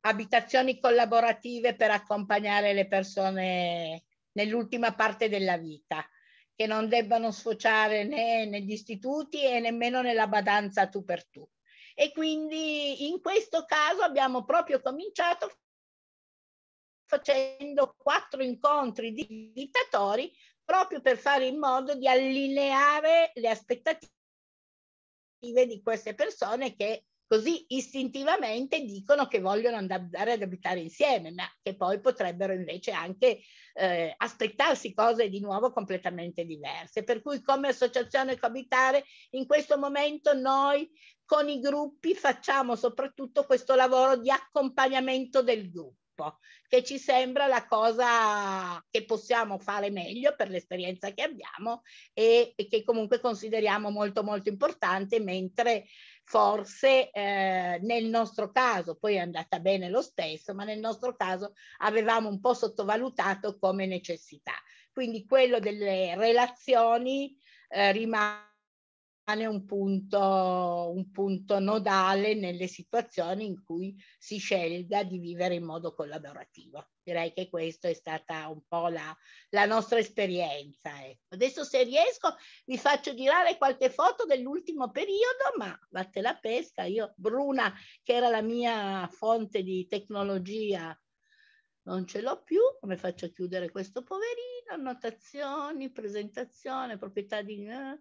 abitazioni collaborative per accompagnare le persone nell'ultima parte della vita, che non debbano sfociare né negli istituti e nemmeno nella badanza tu per tu. E quindi in questo caso abbiamo proprio cominciato facendo quattro incontri di dittatori proprio per fare in modo di allineare le aspettative di queste persone che così istintivamente dicono che vogliono andare ad abitare insieme, ma che poi potrebbero invece anche eh, aspettarsi cose di nuovo completamente diverse. Per cui come associazione Coabitare in questo momento noi con i gruppi facciamo soprattutto questo lavoro di accompagnamento del gruppo tempo, che ci sembra la cosa che possiamo fare meglio per l'esperienza che abbiamo e, e che comunque consideriamo molto molto importante, mentre forse eh, nel nostro caso, poi è andata bene lo stesso, ma nel nostro caso avevamo un po' sottovalutato come necessità. Quindi quello delle relazioni eh, rimane un punto, un punto nodale nelle situazioni in cui si scelga di vivere in modo collaborativo. Direi che questa è stata un po' la, la nostra esperienza. Ecco. Adesso se riesco vi faccio girare qualche foto dell'ultimo periodo, ma vatte la pesca, io Bruna, che era la mia fonte di tecnologia, non ce l'ho più, come faccio a chiudere questo poverino? Annotazioni, presentazione, proprietà di... Eh,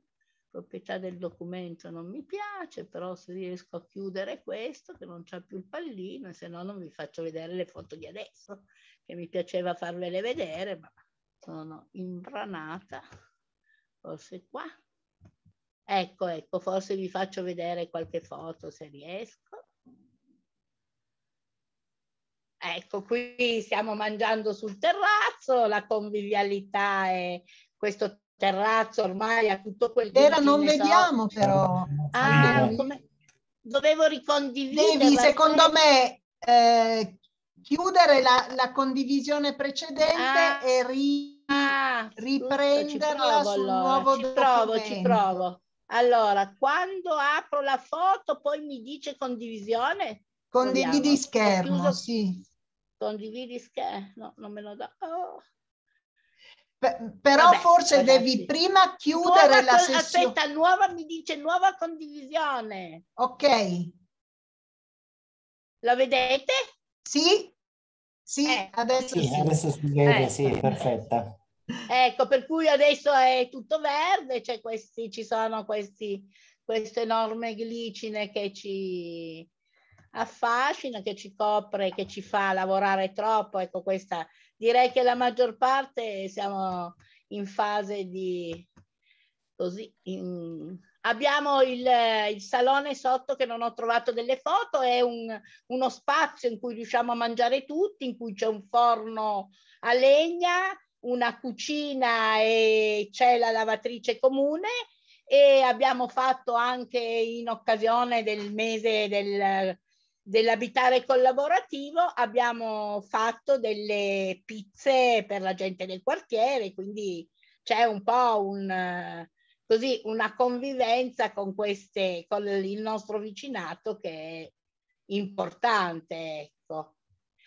proprietà del documento non mi piace, però se riesco a chiudere questo, che non c'è più il pallino, se no non vi faccio vedere le foto di adesso, che mi piaceva farvele vedere, ma sono imbranata, forse qua. Ecco, ecco, forse vi faccio vedere qualche foto se riesco. Ecco, qui stiamo mangiando sul terrazzo, la convivialità è questo terrazzo ormai, a tutto quel era non vediamo so. però. Ah, come... Dovevo ricondividere. Devi, secondo me, eh, chiudere la, la, condivisione precedente ah, e ri, ah, riprenderla provo, sul allora. nuovo ci provo, ci provo. Allora, quando apro la foto poi mi dice condivisione? Condividi Proviamo. schermo, sì. Condividi schermo, no, non me lo da. Oh però Vabbè, forse ragazzi. devi prima chiudere nuova la sessione. Aspetta, nuova mi dice nuova condivisione. Ok. La vedete? Sì, sì, eh. adesso sì. Adesso si vede, eh. sì, perfetta. Ecco, per cui adesso è tutto verde, cioè questi, ci sono questi, queste enorme glicine che ci affascina, che ci copre, che ci fa lavorare troppo. Ecco, questa direi che la maggior parte siamo in fase di così. In... Abbiamo il, il, salone sotto che non ho trovato delle foto, è un, uno spazio in cui riusciamo a mangiare tutti, in cui c'è un forno a legna, una cucina e c'è la lavatrice comune e abbiamo fatto anche in occasione del mese del dell'abitare collaborativo abbiamo fatto delle pizze per la gente del quartiere, quindi c'è un po' un, così, una convivenza con, queste, con il nostro vicinato che è importante. Ecco.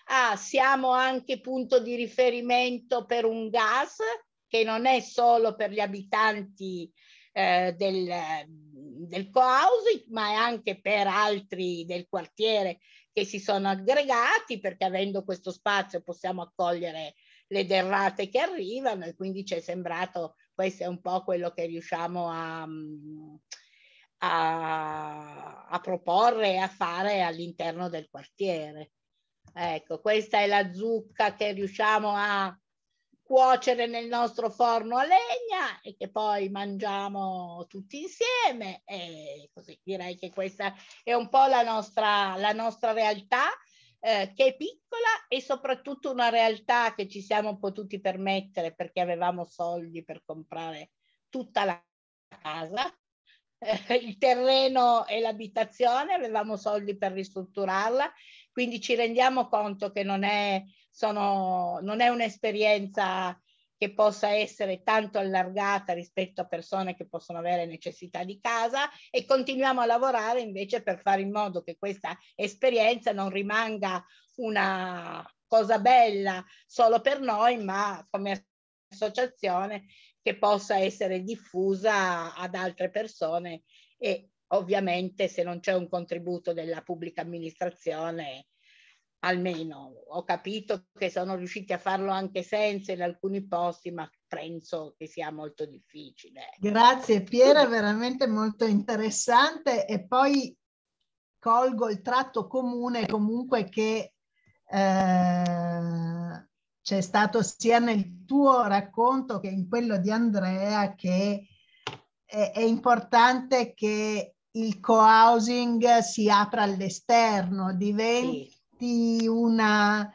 Ah, siamo anche punto di riferimento per un gas che non è solo per gli abitanti eh, del, del co-housing, ma anche per altri del quartiere che si sono aggregati, perché avendo questo spazio possiamo accogliere le derrate che arrivano e quindi ci è sembrato questo è un po' quello che riusciamo a, a, a proporre e a fare all'interno del quartiere. Ecco, questa è la zucca che riusciamo a cuocere nel nostro forno a legna e che poi mangiamo tutti insieme e così direi che questa è un po' la nostra, la nostra realtà eh, che è piccola e soprattutto una realtà che ci siamo potuti permettere perché avevamo soldi per comprare tutta la casa, eh, il terreno e l'abitazione, avevamo soldi per ristrutturarla, quindi ci rendiamo conto che non è sono, non è un'esperienza che possa essere tanto allargata rispetto a persone che possono avere necessità di casa e continuiamo a lavorare invece per fare in modo che questa esperienza non rimanga una cosa bella solo per noi, ma come associazione che possa essere diffusa ad altre persone e ovviamente se non c'è un contributo della pubblica amministrazione almeno ho capito che sono riusciti a farlo anche senza in alcuni posti, ma penso che sia molto difficile. Grazie Piera, veramente molto interessante e poi colgo il tratto comune comunque che eh, c'è stato sia nel tuo racconto che in quello di Andrea che è, è importante che il co-housing si apra all'esterno, diventi sì di una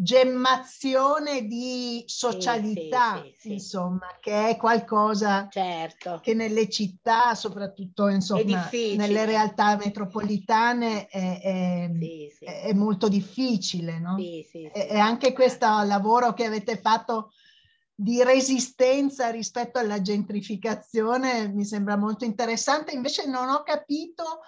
gemmazione di socialità, sì, sì, sì, insomma, che è qualcosa certo. che nelle città, soprattutto insomma, nelle realtà metropolitane, è, è, è molto difficile. No? E anche questo lavoro che avete fatto di resistenza rispetto alla gentrificazione mi sembra molto interessante, invece non ho capito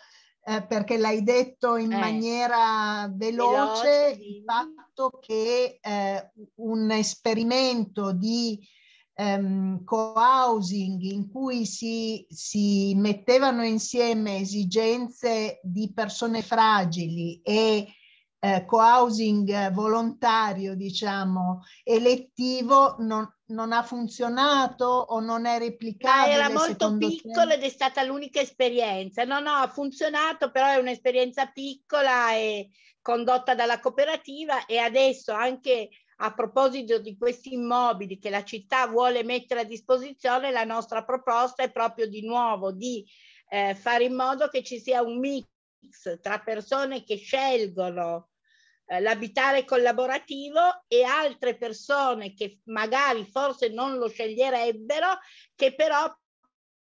eh, perché l'hai detto in eh, maniera veloce, veloce il fatto che eh, un esperimento di ehm, co-housing in cui si, si mettevano insieme esigenze di persone fragili e eh, co-housing eh, volontario, diciamo, elettivo non, non, ha funzionato o non è replicabile? Ma era molto piccola ed è stata l'unica esperienza. No, no, ha funzionato, però è un'esperienza piccola e condotta dalla cooperativa e adesso anche a proposito di questi immobili che la città vuole mettere a disposizione, la nostra proposta è proprio di nuovo di eh, fare in modo che ci sia un mix tra persone che scelgono eh, l'abitare collaborativo e altre persone che magari forse non lo sceglierebbero, che però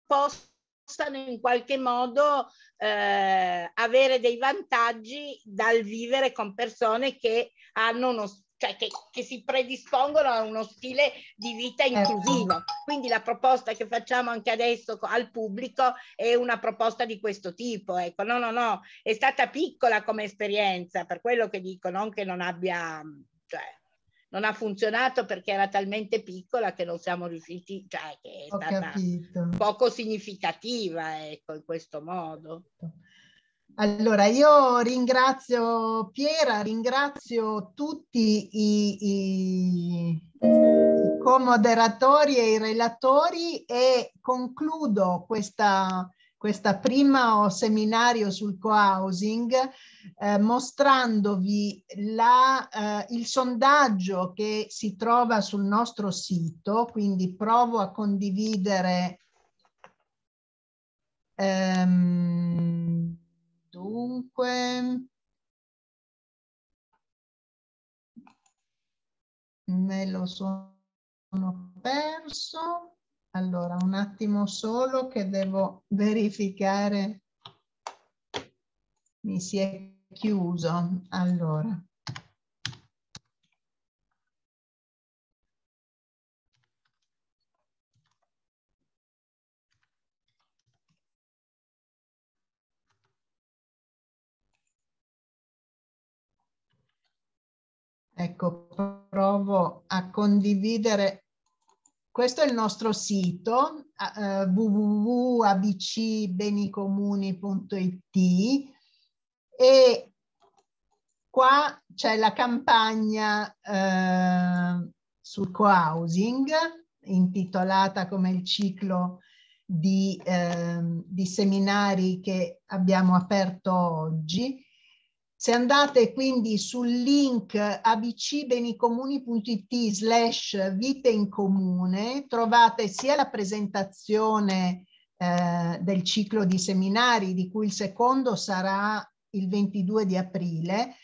possano in qualche modo eh, avere dei vantaggi dal vivere con persone che hanno uno cioè che, che, si predispongono a uno stile di vita eh, inclusivo. Quindi la proposta che facciamo anche adesso al pubblico è una proposta di questo tipo. Ecco, no, no, no, è stata piccola come esperienza, per quello che dico, non che non abbia, cioè, non ha funzionato perché era talmente piccola che non siamo riusciti, cioè che è Ho stata capito. poco significativa, ecco, in questo modo. Certo. Allora, io ringrazio Piera, ringrazio tutti i, i, i co-moderatori e i relatori e concludo questa, questa prima seminario sul co-housing eh, mostrandovi la, eh, il sondaggio che si trova sul nostro sito, quindi provo a condividere... Ehm, Dunque, me lo sono perso. Allora, un attimo solo che devo verificare. Mi si è chiuso. Allora. Ecco, provo a condividere. Questo è il nostro sito eh, www.abcbenicomuni.it e qua c'è la campagna eh, sul co-housing intitolata come il ciclo di, eh, di seminari che abbiamo aperto oggi se andate quindi sul link abcbenicomuni.it slash vite in comune trovate sia la presentazione eh, del ciclo di seminari di cui il secondo sarà il 22 di aprile,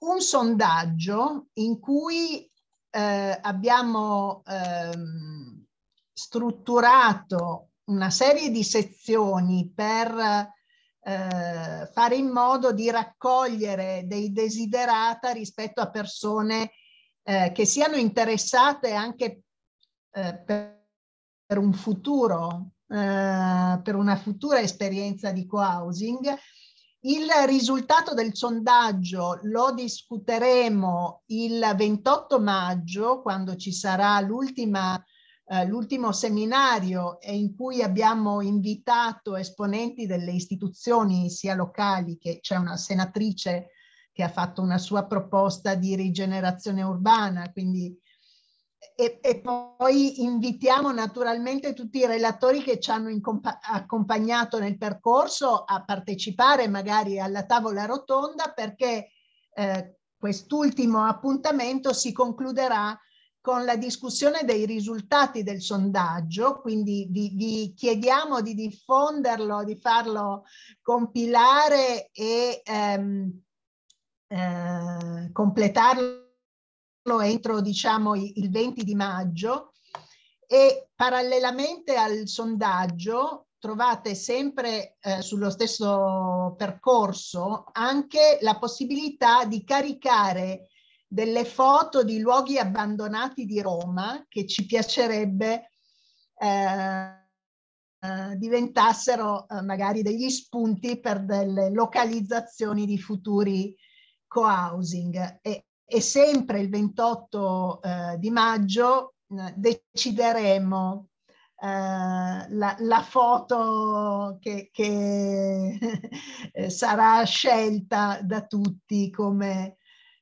un sondaggio in cui eh, abbiamo ehm, strutturato una serie di sezioni per eh, fare in modo di raccogliere dei desiderata rispetto a persone eh, che siano interessate anche eh, per un futuro, eh, per una futura esperienza di co-housing. Il risultato del sondaggio lo discuteremo il 28 maggio, quando ci sarà l'ultima eh, l'ultimo seminario in cui abbiamo invitato esponenti delle istituzioni sia locali che c'è una senatrice che ha fatto una sua proposta di rigenerazione urbana, quindi e, e, poi invitiamo naturalmente tutti i relatori che ci hanno accompagnato nel percorso a partecipare magari alla tavola rotonda perché eh, quest'ultimo appuntamento si concluderà con la discussione dei risultati del sondaggio, quindi vi, vi chiediamo di diffonderlo, di farlo compilare e ehm, eh, completarlo entro diciamo il 20 di maggio e parallelamente al sondaggio trovate sempre eh, sullo stesso percorso anche la possibilità di caricare delle foto di luoghi abbandonati di Roma che ci piacerebbe eh, eh, diventassero eh, magari degli spunti per delle localizzazioni di futuri co-housing. E, e sempre il 28 eh, di maggio decideremo eh, la, la, foto che, che eh, sarà scelta da tutti come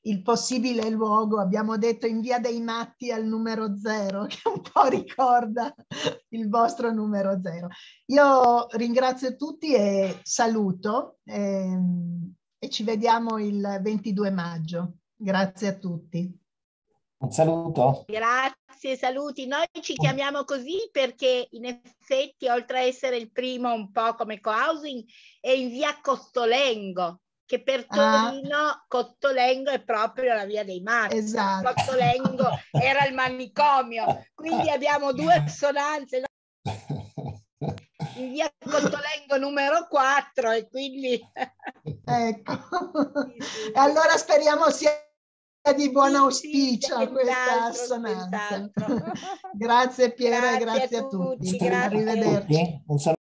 il possibile luogo, abbiamo detto in via dei matti al numero zero, che un po' ricorda il vostro numero zero. Io ringrazio tutti e saluto e, ehm, e ci vediamo il 22 maggio. Grazie a tutti. Un saluto. Grazie, saluti. Noi ci chiamiamo così perché in effetti, oltre a essere il primo un po' come co-housing, è in via Costolengo, che per ah. Torino ah. Cottolengo è proprio la via dei matti. Esatto. Cottolengo era il manicomio, quindi abbiamo due assonanze. No? In via Cottolengo numero 4 e quindi... ecco. e allora speriamo sia di buon auspicio sì, sì, questa assonanza. grazie Piera, grazie, grazie a tutti. Grazie. Arrivederci.